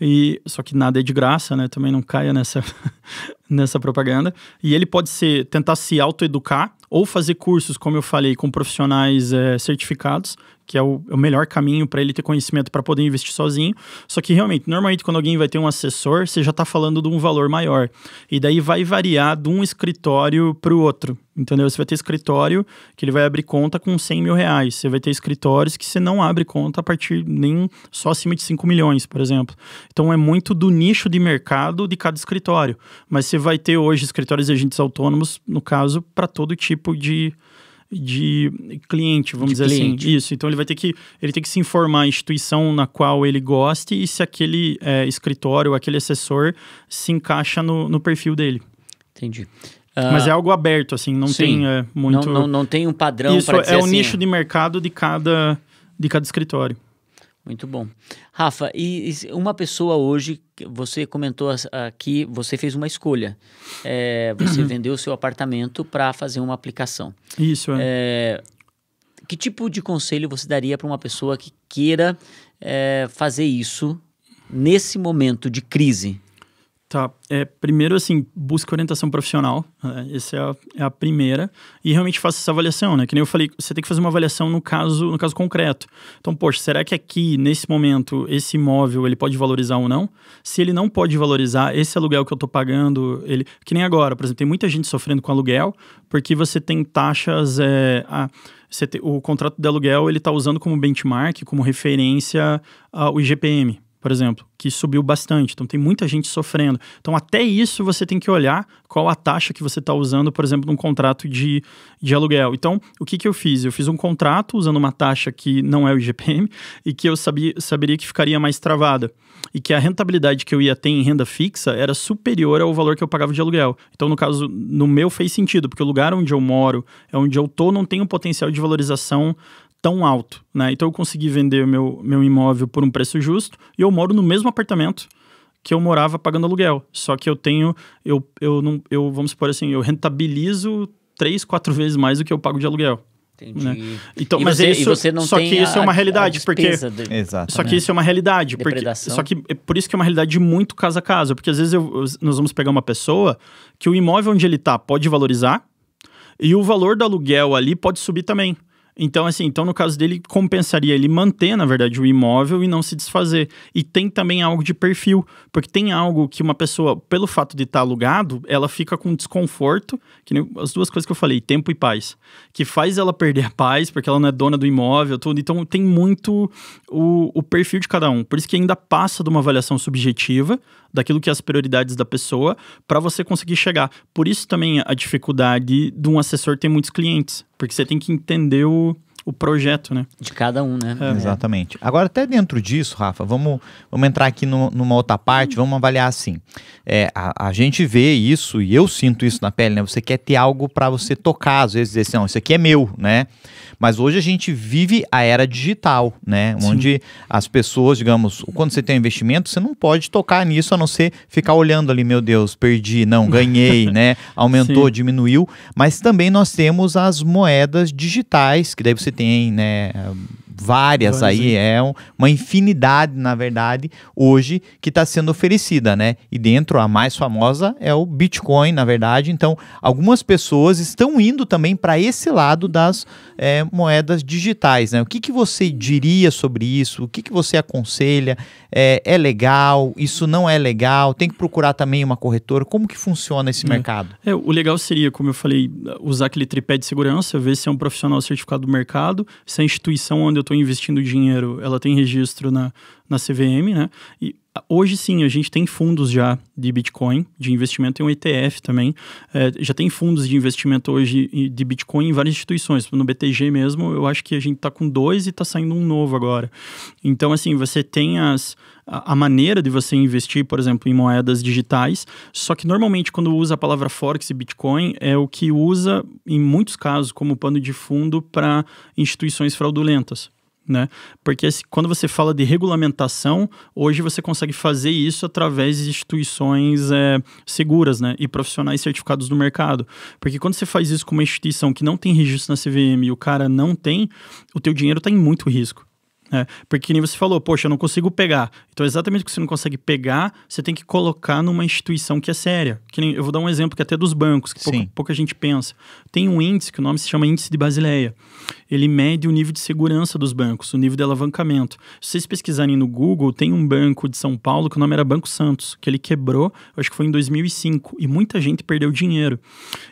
E, só que nada é de graça, né? Também não caia nessa, nessa propaganda. E ele pode ser, tentar se autoeducar ou fazer cursos, como eu falei, com profissionais é, certificados, que é o, é o melhor caminho para ele ter conhecimento para poder investir sozinho. Só que realmente, normalmente quando alguém vai ter um assessor, você já está falando de um valor maior. E daí vai variar de um escritório para o outro. Entendeu? Você vai ter escritório que ele vai abrir conta com 100 mil reais. Você vai ter escritórios que você não abre conta a partir nem só acima de 5 milhões, por exemplo. Então é muito do nicho de mercado de cada escritório. Mas você vai ter hoje escritórios de agentes autônomos, no caso, para todo tipo de, de cliente, vamos de dizer assim. cliente. assim. Isso. Então ele vai ter que ele tem que se informar a instituição na qual ele goste e se aquele é, escritório, aquele assessor se encaixa no, no perfil dele. Entendi. Uh, Mas ah, é algo aberto, assim, não sim. tem é, muito. Não, não, não, tem um padrão. Isso é o assim... nicho de mercado de cada, de cada escritório. Muito bom. Rafa, e, e uma pessoa hoje, você comentou aqui, você fez uma escolha. É, você uhum. vendeu o seu apartamento para fazer uma aplicação. Isso, é. é. Que tipo de conselho você daria para uma pessoa que queira é, fazer isso nesse momento de crise? Tá. É, primeiro, assim, busca orientação profissional. Né, essa é a, é a, primeira. E realmente faça essa avaliação, né? Que nem eu falei, você tem que fazer uma avaliação no caso, no caso concreto. Então, poxa, será que aqui, nesse momento, esse imóvel, ele pode valorizar ou não? Se ele não pode valorizar, esse aluguel que eu tô pagando, ele... Que nem agora, por exemplo, tem muita gente sofrendo com aluguel porque você tem taxas... É, a o contrato de aluguel ele está usando como benchmark, como referência ah, o IGPM por exemplo, que subiu bastante. Então tem muita gente sofrendo. Então até isso você tem que olhar qual a taxa que você está usando, por exemplo, num contrato de, de aluguel. Então o que, que eu fiz? Eu fiz um contrato usando uma taxa que não é o IGPM e que eu sabia, saberia que ficaria mais travada e que a rentabilidade que eu ia ter em renda fixa era superior ao valor que eu pagava de aluguel. Então no caso, no meu fez sentido, porque o lugar onde eu moro é onde eu tô, não tem um potencial de valorização tão alto, né? Então eu consegui vender meu, meu imóvel por um preço justo e eu moro no mesmo apartamento que eu morava pagando aluguel. Só que eu tenho, eu, eu não, eu vamos supor assim, eu rentabilizo três, quatro vezes mais do que eu pago de aluguel. Entendi. Né? Então, e mas você, isso, você não só que isso é a, é uma realidade porque de... só que isso é uma realidade porque só que é por isso que é uma realidade muito caso a caso porque às vezes eu, nós vamos pegar uma pessoa que o imóvel onde ele está pode valorizar e o valor do aluguel ali pode subir também. Então, assim, então no caso dele, compensaria ele manter, na verdade, o imóvel e não se desfazer. E tem também algo de perfil, porque tem algo que uma pessoa, pelo fato de estar tá alugado, ela fica com desconforto, que nem as duas coisas que eu falei, tempo e paz, que faz ela perder a paz, porque ela não é dona do imóvel, tudo. Então, tem muito o, o perfil de cada um. Por isso que ainda passa de uma avaliação subjetiva daquilo que é as prioridades da pessoa para você conseguir chegar. Por isso também a dificuldade de um assessor ter muitos clientes, porque você tem que entender o o projeto, né? De cada um, né? É. Exatamente. Agora, até dentro disso, Rafa, vamos, vamos entrar aqui no, numa outra parte, vamos avaliar assim. É, a, a, gente vê isso e eu sinto isso na pele, né? Você quer ter algo para você tocar, às vezes dizer assim, não, isso aqui é meu, né? Mas hoje a gente vive a era digital, né? Sim. Onde as pessoas, digamos, quando você tem um investimento, você não pode tocar nisso a não ser ficar olhando ali, meu Deus, perdi, não, ganhei, né? Aumentou, Sim. diminuiu. Mas também nós temos as moedas digitais, que daí você tem, né? várias Vamos aí, é uma infinidade, na verdade, hoje que está sendo oferecida, né? E dentro a mais famosa é o Bitcoin, na verdade. Então, algumas pessoas estão indo também para esse lado das é, moedas digitais, né? O que, que você diria sobre isso? O que, que você aconselha? É, é legal? Isso não é legal? Tem que procurar também uma corretora? Como que funciona esse é. mercado? É, o legal seria, como eu falei, usar aquele tripé de segurança, ver se é um profissional certificado do mercado, se é a instituição onde eu eu estou investindo dinheiro, ela tem registro na, na CVM, né? E Hoje sim, a gente tem fundos já de Bitcoin, de investimento, tem um ETF também. É, já tem fundos de investimento hoje de Bitcoin em várias instituições. No BTG mesmo, eu acho que a gente está com dois e está saindo um novo agora. Então, assim, você tem as, a, a maneira de você investir, por exemplo, em moedas digitais. Só que normalmente, quando usa a palavra Forex e Bitcoin, é o que usa, em muitos casos, como pano de fundo para instituições fraudulentas né? Porque quando você fala de regulamentação, hoje você consegue fazer isso através de instituições é, seguras, né? E profissionais certificados do mercado. Porque quando você faz isso com uma instituição que não tem registro na CVM e o cara não tem, o teu dinheiro está em muito risco. É, porque nem você falou, poxa, eu não consigo pegar. Então, exatamente que você não consegue pegar, você tem que colocar numa instituição que é séria. Que nem, eu vou dar um exemplo que é até dos bancos, que pouca, pouca gente pensa. Tem um índice que o nome se chama Índice de Basileia. Ele mede o nível de segurança dos bancos, o nível de alavancamento. Se vocês pesquisarem no Google, tem um banco de São Paulo que o nome era Banco Santos, que ele quebrou, acho que foi em 2005, e muita gente perdeu dinheiro.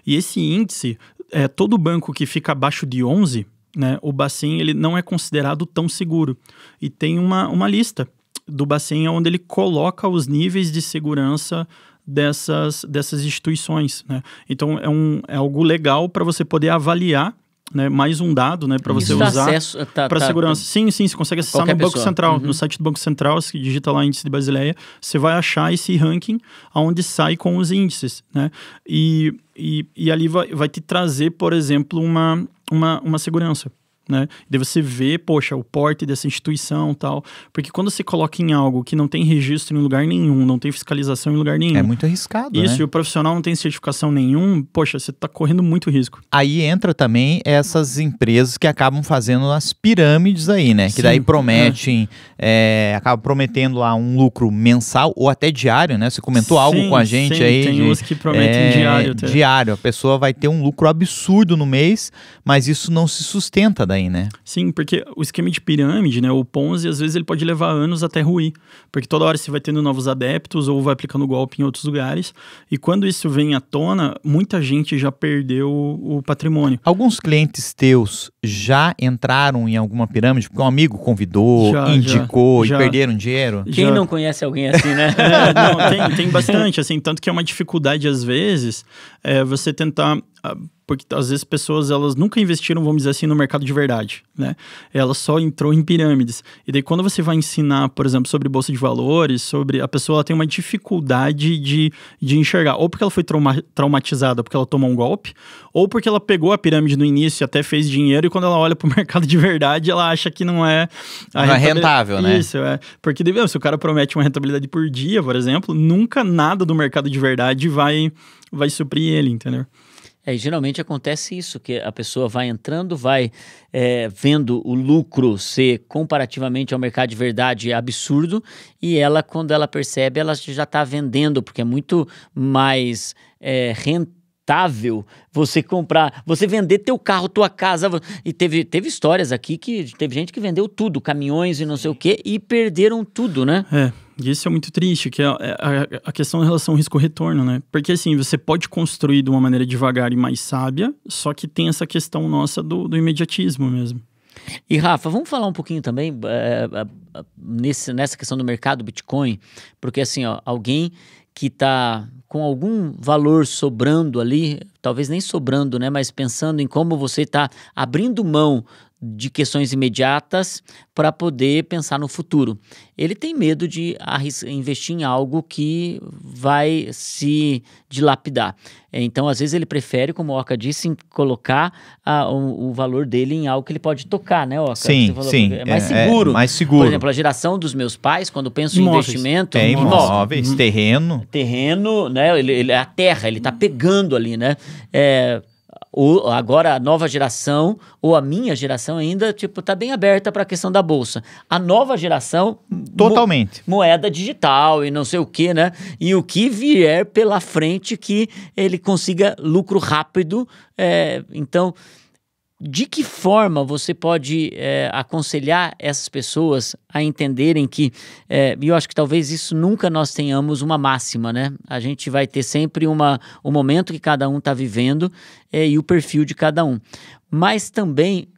E esse índice, é, todo banco que fica abaixo de 11, né, o Bacen ele não é considerado tão seguro. E tem uma, uma lista do Bacen onde ele coloca os níveis de segurança dessas, dessas instituições. Né? Então é, um, é algo legal para você poder avaliar né, mais um dado, né, para você usar tá, para tá, segurança. Tá, sim, sim, você consegue acessar no Banco pessoa. Central, uhum. no site do Banco Central, se digita lá índice de Basileia, você vai achar esse ranking aonde sai com os índices, né? E, e, e ali vai, vai te trazer, por exemplo, uma, uma, uma segurança né? você ver poxa, o porte dessa instituição tal. Porque quando você coloca em algo que não tem registro em lugar nenhum, não tem fiscalização em lugar nenhum. É muito arriscado. Isso, né? e o profissional não tem certificação nenhum, poxa, você está correndo muito risco. Aí entra também essas empresas que acabam fazendo as pirâmides aí, né? Que Sim, daí é. prometem, é. é, acabam prometendo lá um lucro mensal ou até diário, né? Você comentou Sim, algo com a gente aí. Tem uns que prometem é, diário. Até. Diário. A pessoa vai ter um lucro absurdo no mês, mas isso não se sustenta daí também, né? Sim, porque o esquema de pirâmide, né? O Ponzi, às vezes, ele pode levar anos até ruir. Porque toda hora você vai tendo novos adeptos ou vai aplicando golpe em outros lugares. E quando isso vem à tona, muita gente já perdeu o patrimônio. Alguns clientes teus já entraram em alguma pirâmide? Porque um amigo convidou, já, indicou já, e já. perderam dinheiro? Quem não conhece alguém assim, né? é, não, tem, tem bastante, assim. Tanto que é uma dificuldade, às vezes, é, você tentar ah, porque às vezes pessoas elas nunca investiram, vamos dizer assim, no mercado de verdade, né? Ela só entrou em pirâmides. E daí quando você vai ensinar, por exemplo, sobre bolsa de valores, sobre a pessoa ela tem uma dificuldade de, de enxergar, ou porque ela foi trauma, traumatizada porque ela tomou um golpe, ou porque ela pegou a pirâmide no início e até fez dinheiro e quando ela olha para o mercado de verdade, ela acha que não é não é rentável, né? Isso, é. Porque se o cara promete uma rentabilidade por dia, por exemplo, nunca nada do mercado de verdade vai vai suprir ele, entendeu? É, geralmente acontece isso, que a pessoa vai entrando, vai é, vendo o lucro ser comparativamente ao mercado de verdade absurdo, e ela, quando ela percebe, ela já está vendendo, porque é muito mais é, rentável você comprar, você vender teu carro, tua casa. E teve, teve histórias aqui que teve gente que vendeu tudo, caminhões e não sei o quê, e perderam tudo, né? É. E isso é muito triste, que é, é a, questão em relação ao risco-retorno, né? Porque assim, você pode construir de uma maneira devagar e mais sábia, só que tem essa questão nossa do, do imediatismo mesmo. E Rafa, vamos falar um pouquinho também é, nesse, nessa questão do mercado Bitcoin, porque assim, ó, alguém que está com algum valor sobrando ali, talvez nem sobrando, né, mas pensando em como você está abrindo mão de questões imediatas para poder pensar no futuro. Ele tem medo de investir em algo que vai se dilapidar. Então, às vezes, ele prefere, como o Oca disse, colocar a, ah, o, o, valor dele em algo que ele pode tocar, né, Oca? Sim, sim. É mais é, é seguro. É mais seguro. Por exemplo, a geração dos meus pais, quando penso imóveis. em investimento... É, imóveis, imóveis uhum. terreno. Terreno, né? Ele, ele, a terra, ele está pegando ali, né? É, ou agora a nova geração ou a minha geração ainda tipo tá bem aberta para a questão da bolsa. A nova geração totalmente mo moeda digital e não sei o que, né? E o que vier pela frente que ele consiga lucro rápido. É, então de que forma você pode é, aconselhar essas pessoas a entenderem que, é, e eu acho que talvez isso nunca nós tenhamos uma máxima, né? A gente vai ter sempre uma, o momento que cada um está vivendo é, e o perfil de cada um. Mas também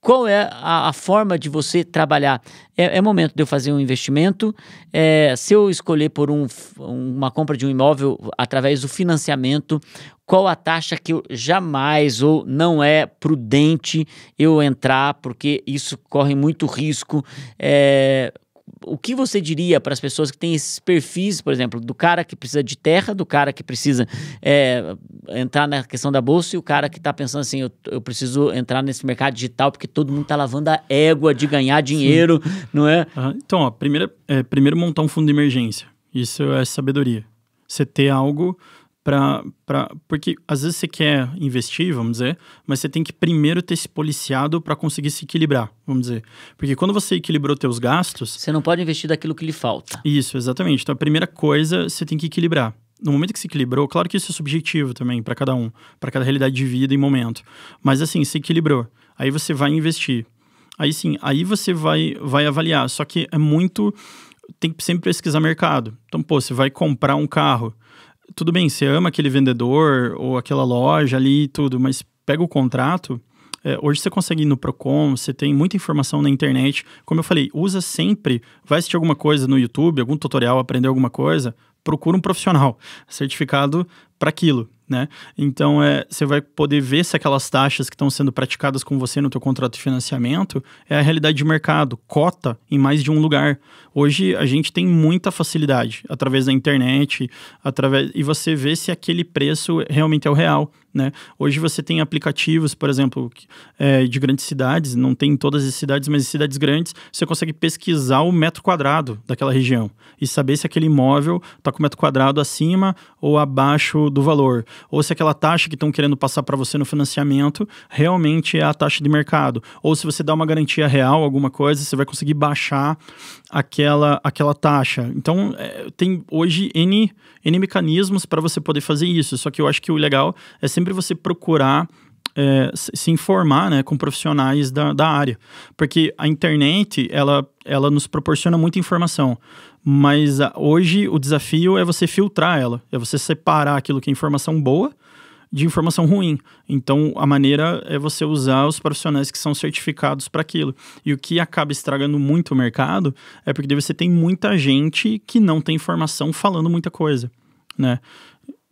qual é a, a, forma de você trabalhar? É, é, momento de eu fazer um investimento? É, se eu escolher por um, uma compra de um imóvel através do financiamento, qual a taxa que eu jamais ou não é prudente eu entrar, porque isso corre muito risco? É, o que você diria para as pessoas que têm esses perfis, por exemplo, do cara que precisa de terra, do cara que precisa é, entrar na questão da bolsa e o cara que está pensando assim, eu, eu, preciso entrar nesse mercado digital porque todo mundo está lavando a égua de ganhar dinheiro, Sim. não é? Uhum. Então, ó, primeiro, é, primeiro montar um fundo de emergência. Isso é sabedoria. Você ter algo Pra, pra, porque às vezes você quer investir, vamos dizer, mas você tem que primeiro ter se policiado para conseguir se equilibrar, vamos dizer. Porque quando você equilibrou teus gastos... Você não pode investir daquilo que lhe falta. Isso, exatamente. Então a primeira coisa, você tem que equilibrar no momento que se equilibrou, claro que isso é subjetivo também para cada um, para cada realidade de vida e momento. Mas assim, se equilibrou. Aí você vai investir. Aí sim, aí você vai vai avaliar, só que é muito tem que sempre pesquisar mercado. Então, pô, você vai comprar um carro tudo bem, você ama aquele vendedor ou aquela loja ali e tudo, mas pega o contrato. É, hoje você consegue ir no Procon, você tem muita informação na internet. Como eu falei, usa sempre, vai assistir alguma coisa no YouTube, algum tutorial, aprender alguma coisa, procura um profissional certificado para aquilo né? Então, é, você vai poder ver se aquelas taxas que estão sendo praticadas com você no teu contrato de financiamento é a realidade de mercado, cota em mais de um lugar. Hoje, a gente tem muita facilidade através da internet, através e você vê se aquele preço realmente é o real, né? Hoje você tem aplicativos, por exemplo, é, de grandes cidades, não tem em todas as cidades, mas em cidades grandes você consegue pesquisar o metro quadrado daquela região e saber se aquele imóvel está com o metro quadrado acima ou abaixo do valor, ou se aquela taxa que estão querendo passar para você no financiamento realmente é a taxa de mercado, ou se você dá uma garantia real, alguma coisa, você vai conseguir baixar aquela, aquela taxa. Então, é, tem hoje N, N mecanismos para você poder fazer isso. Só que eu acho que o legal é sempre você procurar é, se informar né, com profissionais da, da área. Porque a internet, ela, ela nos proporciona muita informação. Mas a, ah, hoje o desafio é você filtrar ela, é você separar aquilo que é informação boa de informação ruim. Então, a maneira é você usar os profissionais que são certificados para aquilo. E o que acaba estragando muito o mercado é porque você tem muita gente que não tem informação falando muita coisa. Né?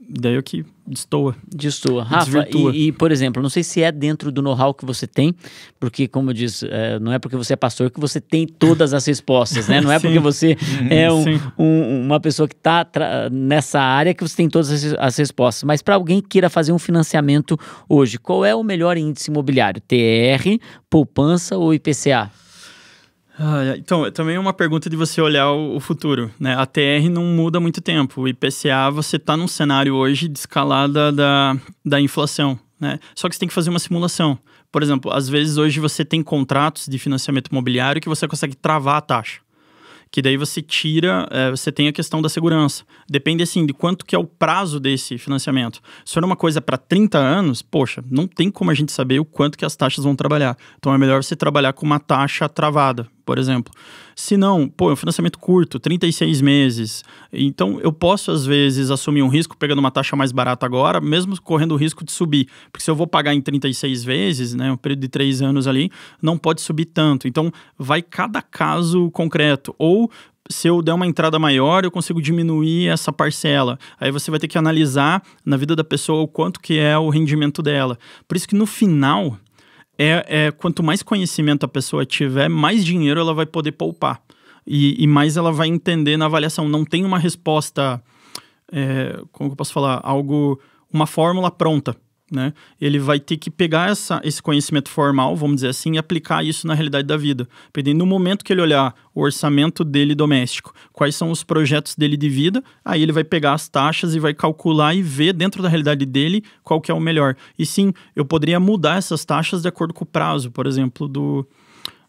daí o que destoa. Destoa. Rafa, e, e, por exemplo, não sei se é dentro do know-how que você tem, porque, como diz, é, não é porque você é pastor que você tem todas as respostas, né? Não é porque você uhum, é um, um, uma pessoa que está nessa área que você tem todas as, as respostas. Mas para alguém que queira fazer um financiamento hoje, qual é o melhor índice imobiliário? TR, poupança ou IPCA? Ah, então, é também é uma pergunta de você olhar o, futuro, né? A TR não muda muito tempo. O IPCA, você está num cenário hoje de escalada da, da inflação, né? Só que você tem que fazer uma simulação. Por exemplo, às vezes hoje você tem contratos de financiamento imobiliário que você consegue travar a taxa. Que daí você tira, é, você tem a questão da segurança. Depende, assim, de quanto que é o prazo desse financiamento. Se for uma coisa para 30 anos, poxa, não tem como a gente saber o quanto que as taxas vão trabalhar. Então é melhor você trabalhar com uma taxa travada, por exemplo. Se não, pô, é um financiamento curto, 36 meses. Então eu posso, às vezes, assumir um risco pegando uma taxa mais barata agora, mesmo correndo o risco de subir. Porque se eu vou pagar em 36 vezes, né, um período de três anos ali, não pode subir tanto. Então vai cada caso concreto. Ou se eu der uma entrada maior, eu consigo diminuir essa parcela. Aí você vai ter que analisar na vida da pessoa o quanto que é o rendimento dela. Por isso que no final é, é quanto mais conhecimento a pessoa tiver, mais dinheiro ela vai poder poupar. E, e mais ela vai entender na avaliação. Não tem uma resposta, é, como eu posso falar, algo, uma fórmula pronta né? Ele vai ter que pegar essa, esse conhecimento formal, vamos dizer assim, e aplicar isso na realidade da vida. Dependendo do momento que ele olhar o orçamento dele doméstico, quais são os projetos dele de vida, aí ele vai pegar as taxas e vai calcular e ver dentro da realidade dele qual que é o melhor. E sim, eu poderia mudar essas taxas de acordo com o prazo, por exemplo, do,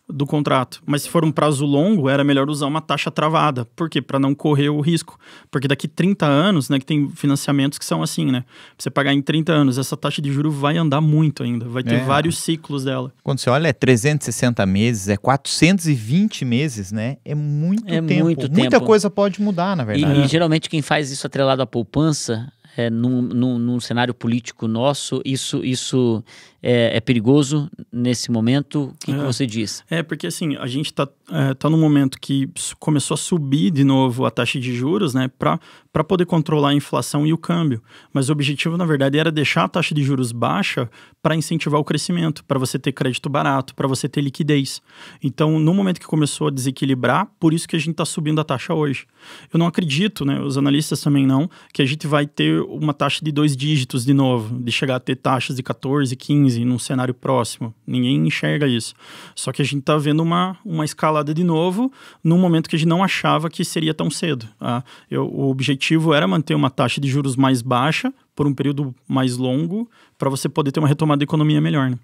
do contrato. Mas se for um prazo longo, era melhor usar uma taxa travada. Por quê? Para não correr o risco. Porque daqui 30 anos, né, que tem financiamentos que são assim, né? Você pagar em 30 anos, essa taxa de juro vai andar muito ainda, vai ter é. vários ciclos dela. Quando você olha é 360 meses, é 420 meses, né? É muito é tempo. Muito Muita tempo. coisa pode mudar, na verdade. E, e, é. geralmente quem faz isso atrelado à poupança, é, num, num, num cenário político nosso, isso isso é, é perigoso nesse momento? O que, é, que, você diz? É, porque assim, a gente está é, tá num momento que começou a subir de novo a taxa de juros, né, para poder controlar a inflação e o câmbio. Mas o objetivo, na verdade, era deixar a taxa de juros baixa para incentivar o crescimento, para você ter crédito barato, para você ter liquidez. Então, no momento que começou a desequilibrar, por isso que a gente está subindo a taxa hoje. Eu não acredito, né, os analistas também não, que a gente vai ter uma taxa de dois dígitos de novo, de chegar a ter taxas de 14, 15. 15 num cenário próximo. Ninguém enxerga isso. Só que a gente está vendo uma, uma escalada de novo num momento que a gente não achava que seria tão cedo. Tá? Eu, o objetivo era manter uma taxa de juros mais baixa por um período mais longo para você poder ter uma retomada da economia melhor. Né?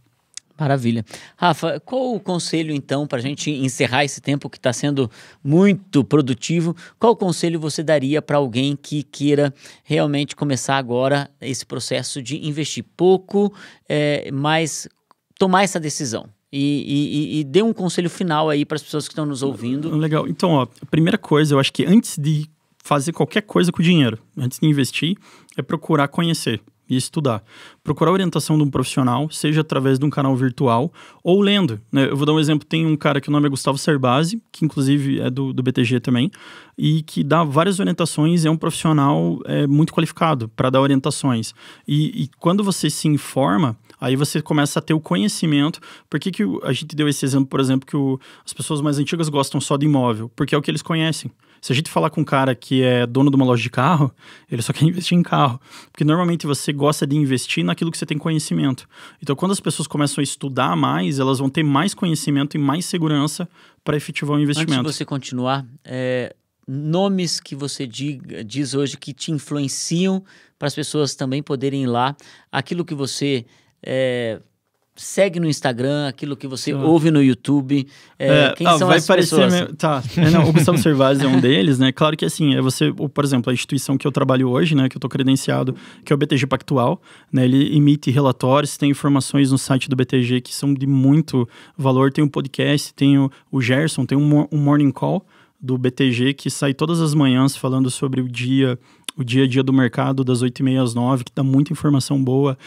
Maravilha. Rafa, qual o conselho então para a gente encerrar esse tempo que está sendo muito produtivo? Qual o conselho você daria para alguém que queira realmente começar agora esse processo de investir pouco, é, mas tomar essa decisão? E, e, e dê um conselho final aí para as pessoas que estão nos ouvindo. Legal. Então, ó, a primeira coisa, eu acho que antes de fazer qualquer coisa com o dinheiro, antes de investir, é procurar conhecer e estudar. Procurar orientação de um profissional, seja através de um canal virtual ou lendo. Né? Eu vou dar um exemplo: tem um cara que o nome é Gustavo Serbasi, que inclusive é do, do BTG também, e que dá várias orientações, é um profissional é, muito qualificado para dar orientações. E, e, quando você se informa, aí você começa a ter o conhecimento. Por que, que a gente deu esse exemplo, por exemplo, que o, as pessoas mais antigas gostam só de imóvel? Porque é o que eles conhecem. Se a gente falar com um cara que é dono de uma loja de carro, ele só quer investir em carro. Porque normalmente você gosta de investir naquilo que você tem conhecimento. Então, quando as pessoas começam a estudar mais, elas vão ter mais conhecimento e mais segurança para efetivar o investimento. Antes de você continuar, é, nomes que você diga, diz hoje que te influenciam para as pessoas também poderem ir lá. Aquilo que você é, segue no Instagram, aquilo que você Sim. ouve no YouTube. É, é, quem ah, são vai as parecer pessoas? Meio... Tá, é, é um deles, né? Claro que assim, é você, por exemplo, a instituição que eu trabalho hoje, né, que eu tô credenciado, que é o BTG Pactual, né? Ele emite relatórios, tem informações no site do BTG que são de muito valor, tem um podcast, tem o, o Gerson, tem um, um morning call do BTG que sai todas as manhãs falando sobre o dia o dia a dia do mercado das 8h30 às 9 que dá muita informação boa.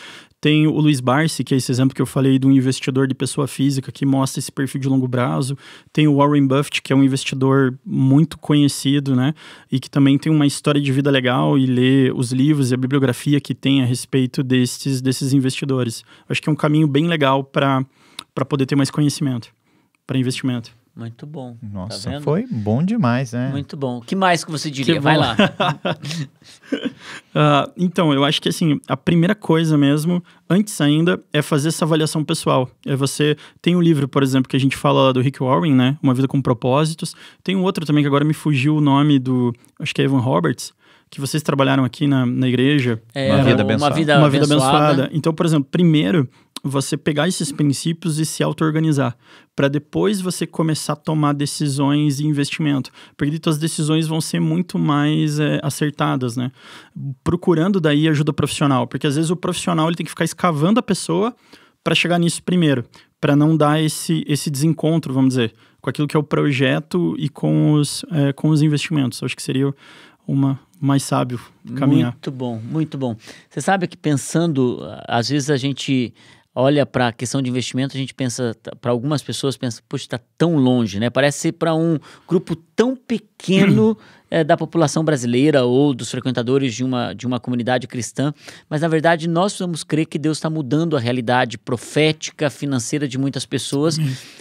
Tem o Luiz Barsi, que é esse exemplo que eu falei do um investidor de pessoa física que mostra esse perfil de longo prazo. Tem o Warren Buffett, que é um investidor muito conhecido, né? E que também tem uma história de vida legal e lê os livros e a bibliografia que tem a respeito desses, desses investidores. Acho que é um caminho bem legal para poder ter mais conhecimento para investimento. Muito bom. Tá Nossa, tá foi bom demais, né? Muito bom. O que mais que você diria? Que Vai lá. uh, então, eu acho que assim, a primeira coisa mesmo, antes ainda, é fazer essa avaliação pessoal. É você. Tem um livro, por exemplo, que a gente fala do Rick Warren, né? Uma Vida com Propósitos. Tem um outro também que agora me fugiu o nome do. Acho que é Evan Roberts que vocês trabalharam aqui na, na igreja. É, uma vida abençoada. Uma vida, uma vida abençoada. Então, por exemplo, primeiro você pegar esses princípios e se auto-organizar, para depois você começar a tomar decisões e investimento, porque as decisões vão ser muito mais é, acertadas, né? Procurando daí ajuda profissional, porque às vezes o profissional ele tem que ficar escavando a pessoa para chegar nisso primeiro, para não dar esse, esse desencontro, vamos dizer, com aquilo que é o projeto e com os, é, com os investimentos. Acho que seria uma, mais sábio caminhar. Muito bom, muito bom. Você sabe que pensando, às vezes a gente olha para a questão de investimento, a gente pensa, tá, para algumas pessoas, pensa, poxa, está tão longe, né? Parece para um grupo tão pequeno é, da população brasileira ou dos frequentadores de uma, de uma comunidade cristã, mas na verdade nós vamos crer que Deus está mudando a realidade profética, financeira de muitas pessoas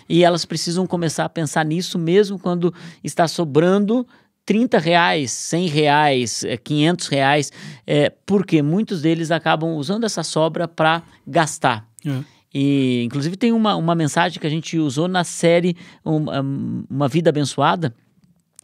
e elas precisam começar a pensar nisso mesmo quando está sobrando 30 reais, 100 reais, 500 é, reais, é, porque muitos deles acabam usando essa sobra para gastar. Uhum. E, inclusive, tem uma, uma mensagem que a gente usou na série um, Uma Vida Abençoada,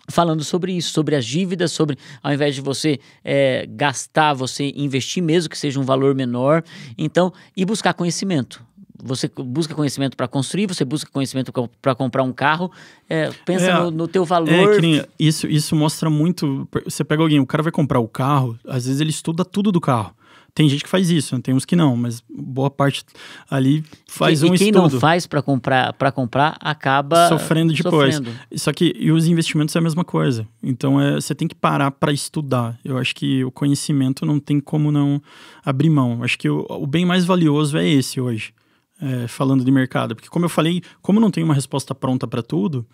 falando sobre isso, sobre as dívidas, sobre ao invés de você é, gastar, você investir mesmo que seja um valor menor, então e buscar conhecimento você busca conhecimento para construir, você busca conhecimento para comprar um carro, é, pensa é, no, no, teu é, valor. É, isso, isso mostra muito. Você pega alguém, o cara vai comprar o carro, às vezes ele estuda tudo do carro. Tem gente que faz isso, tem uns que não, mas boa parte ali faz e, um estudo. E quem estudo. não faz para comprar, para comprar acaba sofrendo depois. Sofrendo. Só que e os investimentos é a mesma coisa. Então é, você tem que parar para estudar. Eu acho que o conhecimento não tem como não abrir mão. Acho que o, o bem mais valioso é esse hoje é, falando de mercado. Porque, como eu falei, como não tem uma resposta pronta para tudo,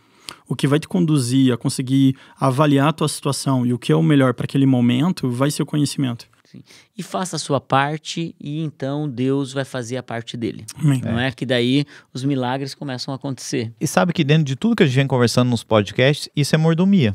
o que vai te conduzir a conseguir avaliar a tua situação e o que é o melhor para aquele momento vai ser o conhecimento. Sim. E faça a sua parte e então Deus vai fazer a parte dele. Amém. Não é. é que daí os milagres começam a acontecer. E sabe que dentro de tudo que a gente vem conversando nos podcasts, isso é mordomia.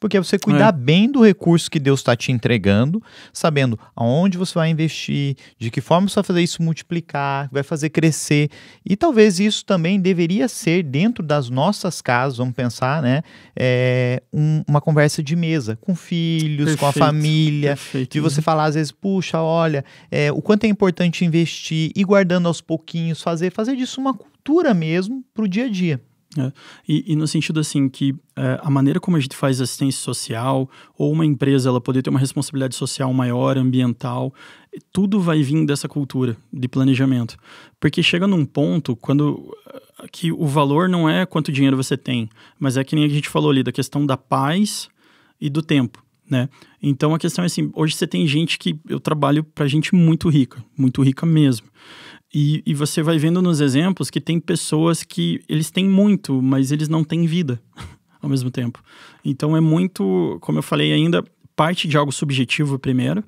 Porque é você é. cuidar é. bem do recurso que Deus está te entregando, sabendo aonde você vai investir, de que forma você vai fazer isso multiplicar, vai fazer crescer. E talvez isso também deveria ser dentro das nossas casas, vamos pensar, né? É, um, uma conversa de mesa, com filhos, perfeito, com a família. Perfeito, de você falar, às vezes, puxa, olha, é, o quanto é importante investir, e guardando aos pouquinhos, fazer, fazer disso uma cultura mesmo para o dia a dia. É, e, e, no sentido assim que é, a maneira como a gente faz assistência social ou uma empresa ela poder ter uma responsabilidade social maior, ambiental, tudo vai vir dessa cultura de planejamento, porque chega num ponto quando é, que o valor não é quanto dinheiro você tem, mas é que nem a gente falou ali da questão da paz e do tempo. Né? Então a questão é assim, hoje você tem gente que eu trabalho para gente muito rica, muito rica mesmo. E, e, você vai vendo nos exemplos que tem pessoas que eles têm muito, mas eles não têm vida ao mesmo tempo. Então é muito, como eu falei ainda, parte de algo subjetivo primeiro,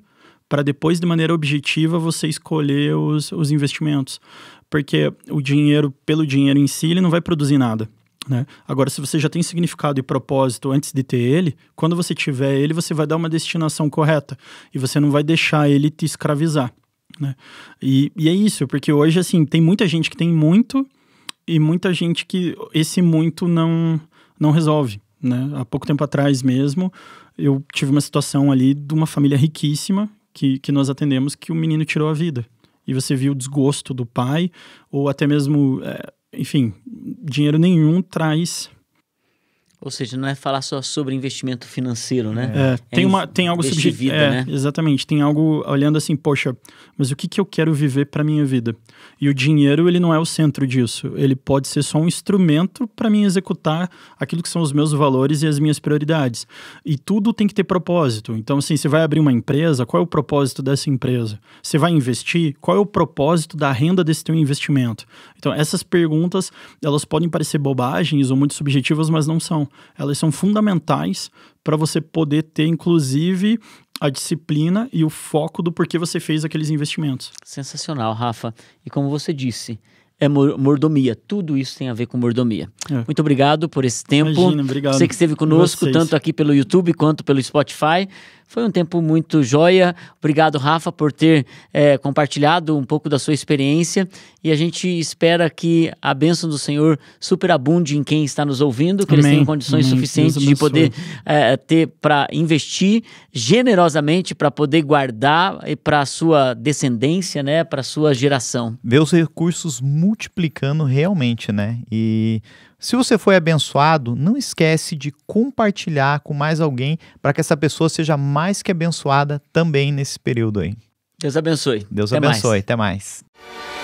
para depois, de maneira objetiva, você escolher os, os investimentos. Porque o dinheiro, pelo dinheiro em si, ele não vai produzir nada. Né? Agora, se você já tem significado e propósito antes de ter ele, quando você tiver ele, você vai dar uma destinação correta e você não vai deixar ele te escravizar né? E, e é isso, porque hoje, assim, tem muita gente que tem muito e muita gente que esse muito não, não resolve, né? Há pouco tempo atrás mesmo, eu tive uma situação ali de uma família riquíssima que, que nós atendemos que o menino tirou a vida. E você viu o desgosto do pai, ou até mesmo, é, enfim, dinheiro nenhum traz ou seja, não é falar só sobre investimento financeiro, né? É, é tem, uma, tem algo subjetivo. É, né? Exatamente. Tem algo olhando assim, poxa, mas o que, que eu quero viver para minha vida? E o dinheiro, ele não é o centro disso. Ele pode ser só um instrumento para mim executar aquilo que são os meus valores e as minhas prioridades. E tudo tem que ter propósito. Então, assim, você vai abrir uma empresa, qual é o propósito dessa empresa? Você vai investir, qual é o propósito da renda desse teu investimento? Então, essas perguntas, elas podem parecer bobagens ou muito subjetivas, mas não são elas são fundamentais para você poder ter, inclusive, a disciplina e o foco do porquê você fez aqueles investimentos. Sensacional, Rafa. E como você disse, é mordomia. Tudo isso tem a ver com mordomia. É. Muito obrigado por esse tempo. Imagina, obrigado. Você que esteve conosco, tanto aqui pelo YouTube quanto pelo Spotify. Foi um tempo muito joia. Obrigado, Rafa, por ter é, compartilhado um pouco da sua experiência. E a gente espera que a bênção do Senhor superabunde em quem está nos ouvindo, que Amém. eles tenham condições Amém. suficientes de poder é, ter para investir generosamente, para poder guardar e para a sua descendência, né, para a sua geração. Ver os recursos multiplicando realmente, né? E se você foi abençoado, não esquece de compartilhar com mais alguém para que essa pessoa seja mais que abençoada também nesse período aí. Deus abençoe. Deus até abençoe. Mais. Até mais.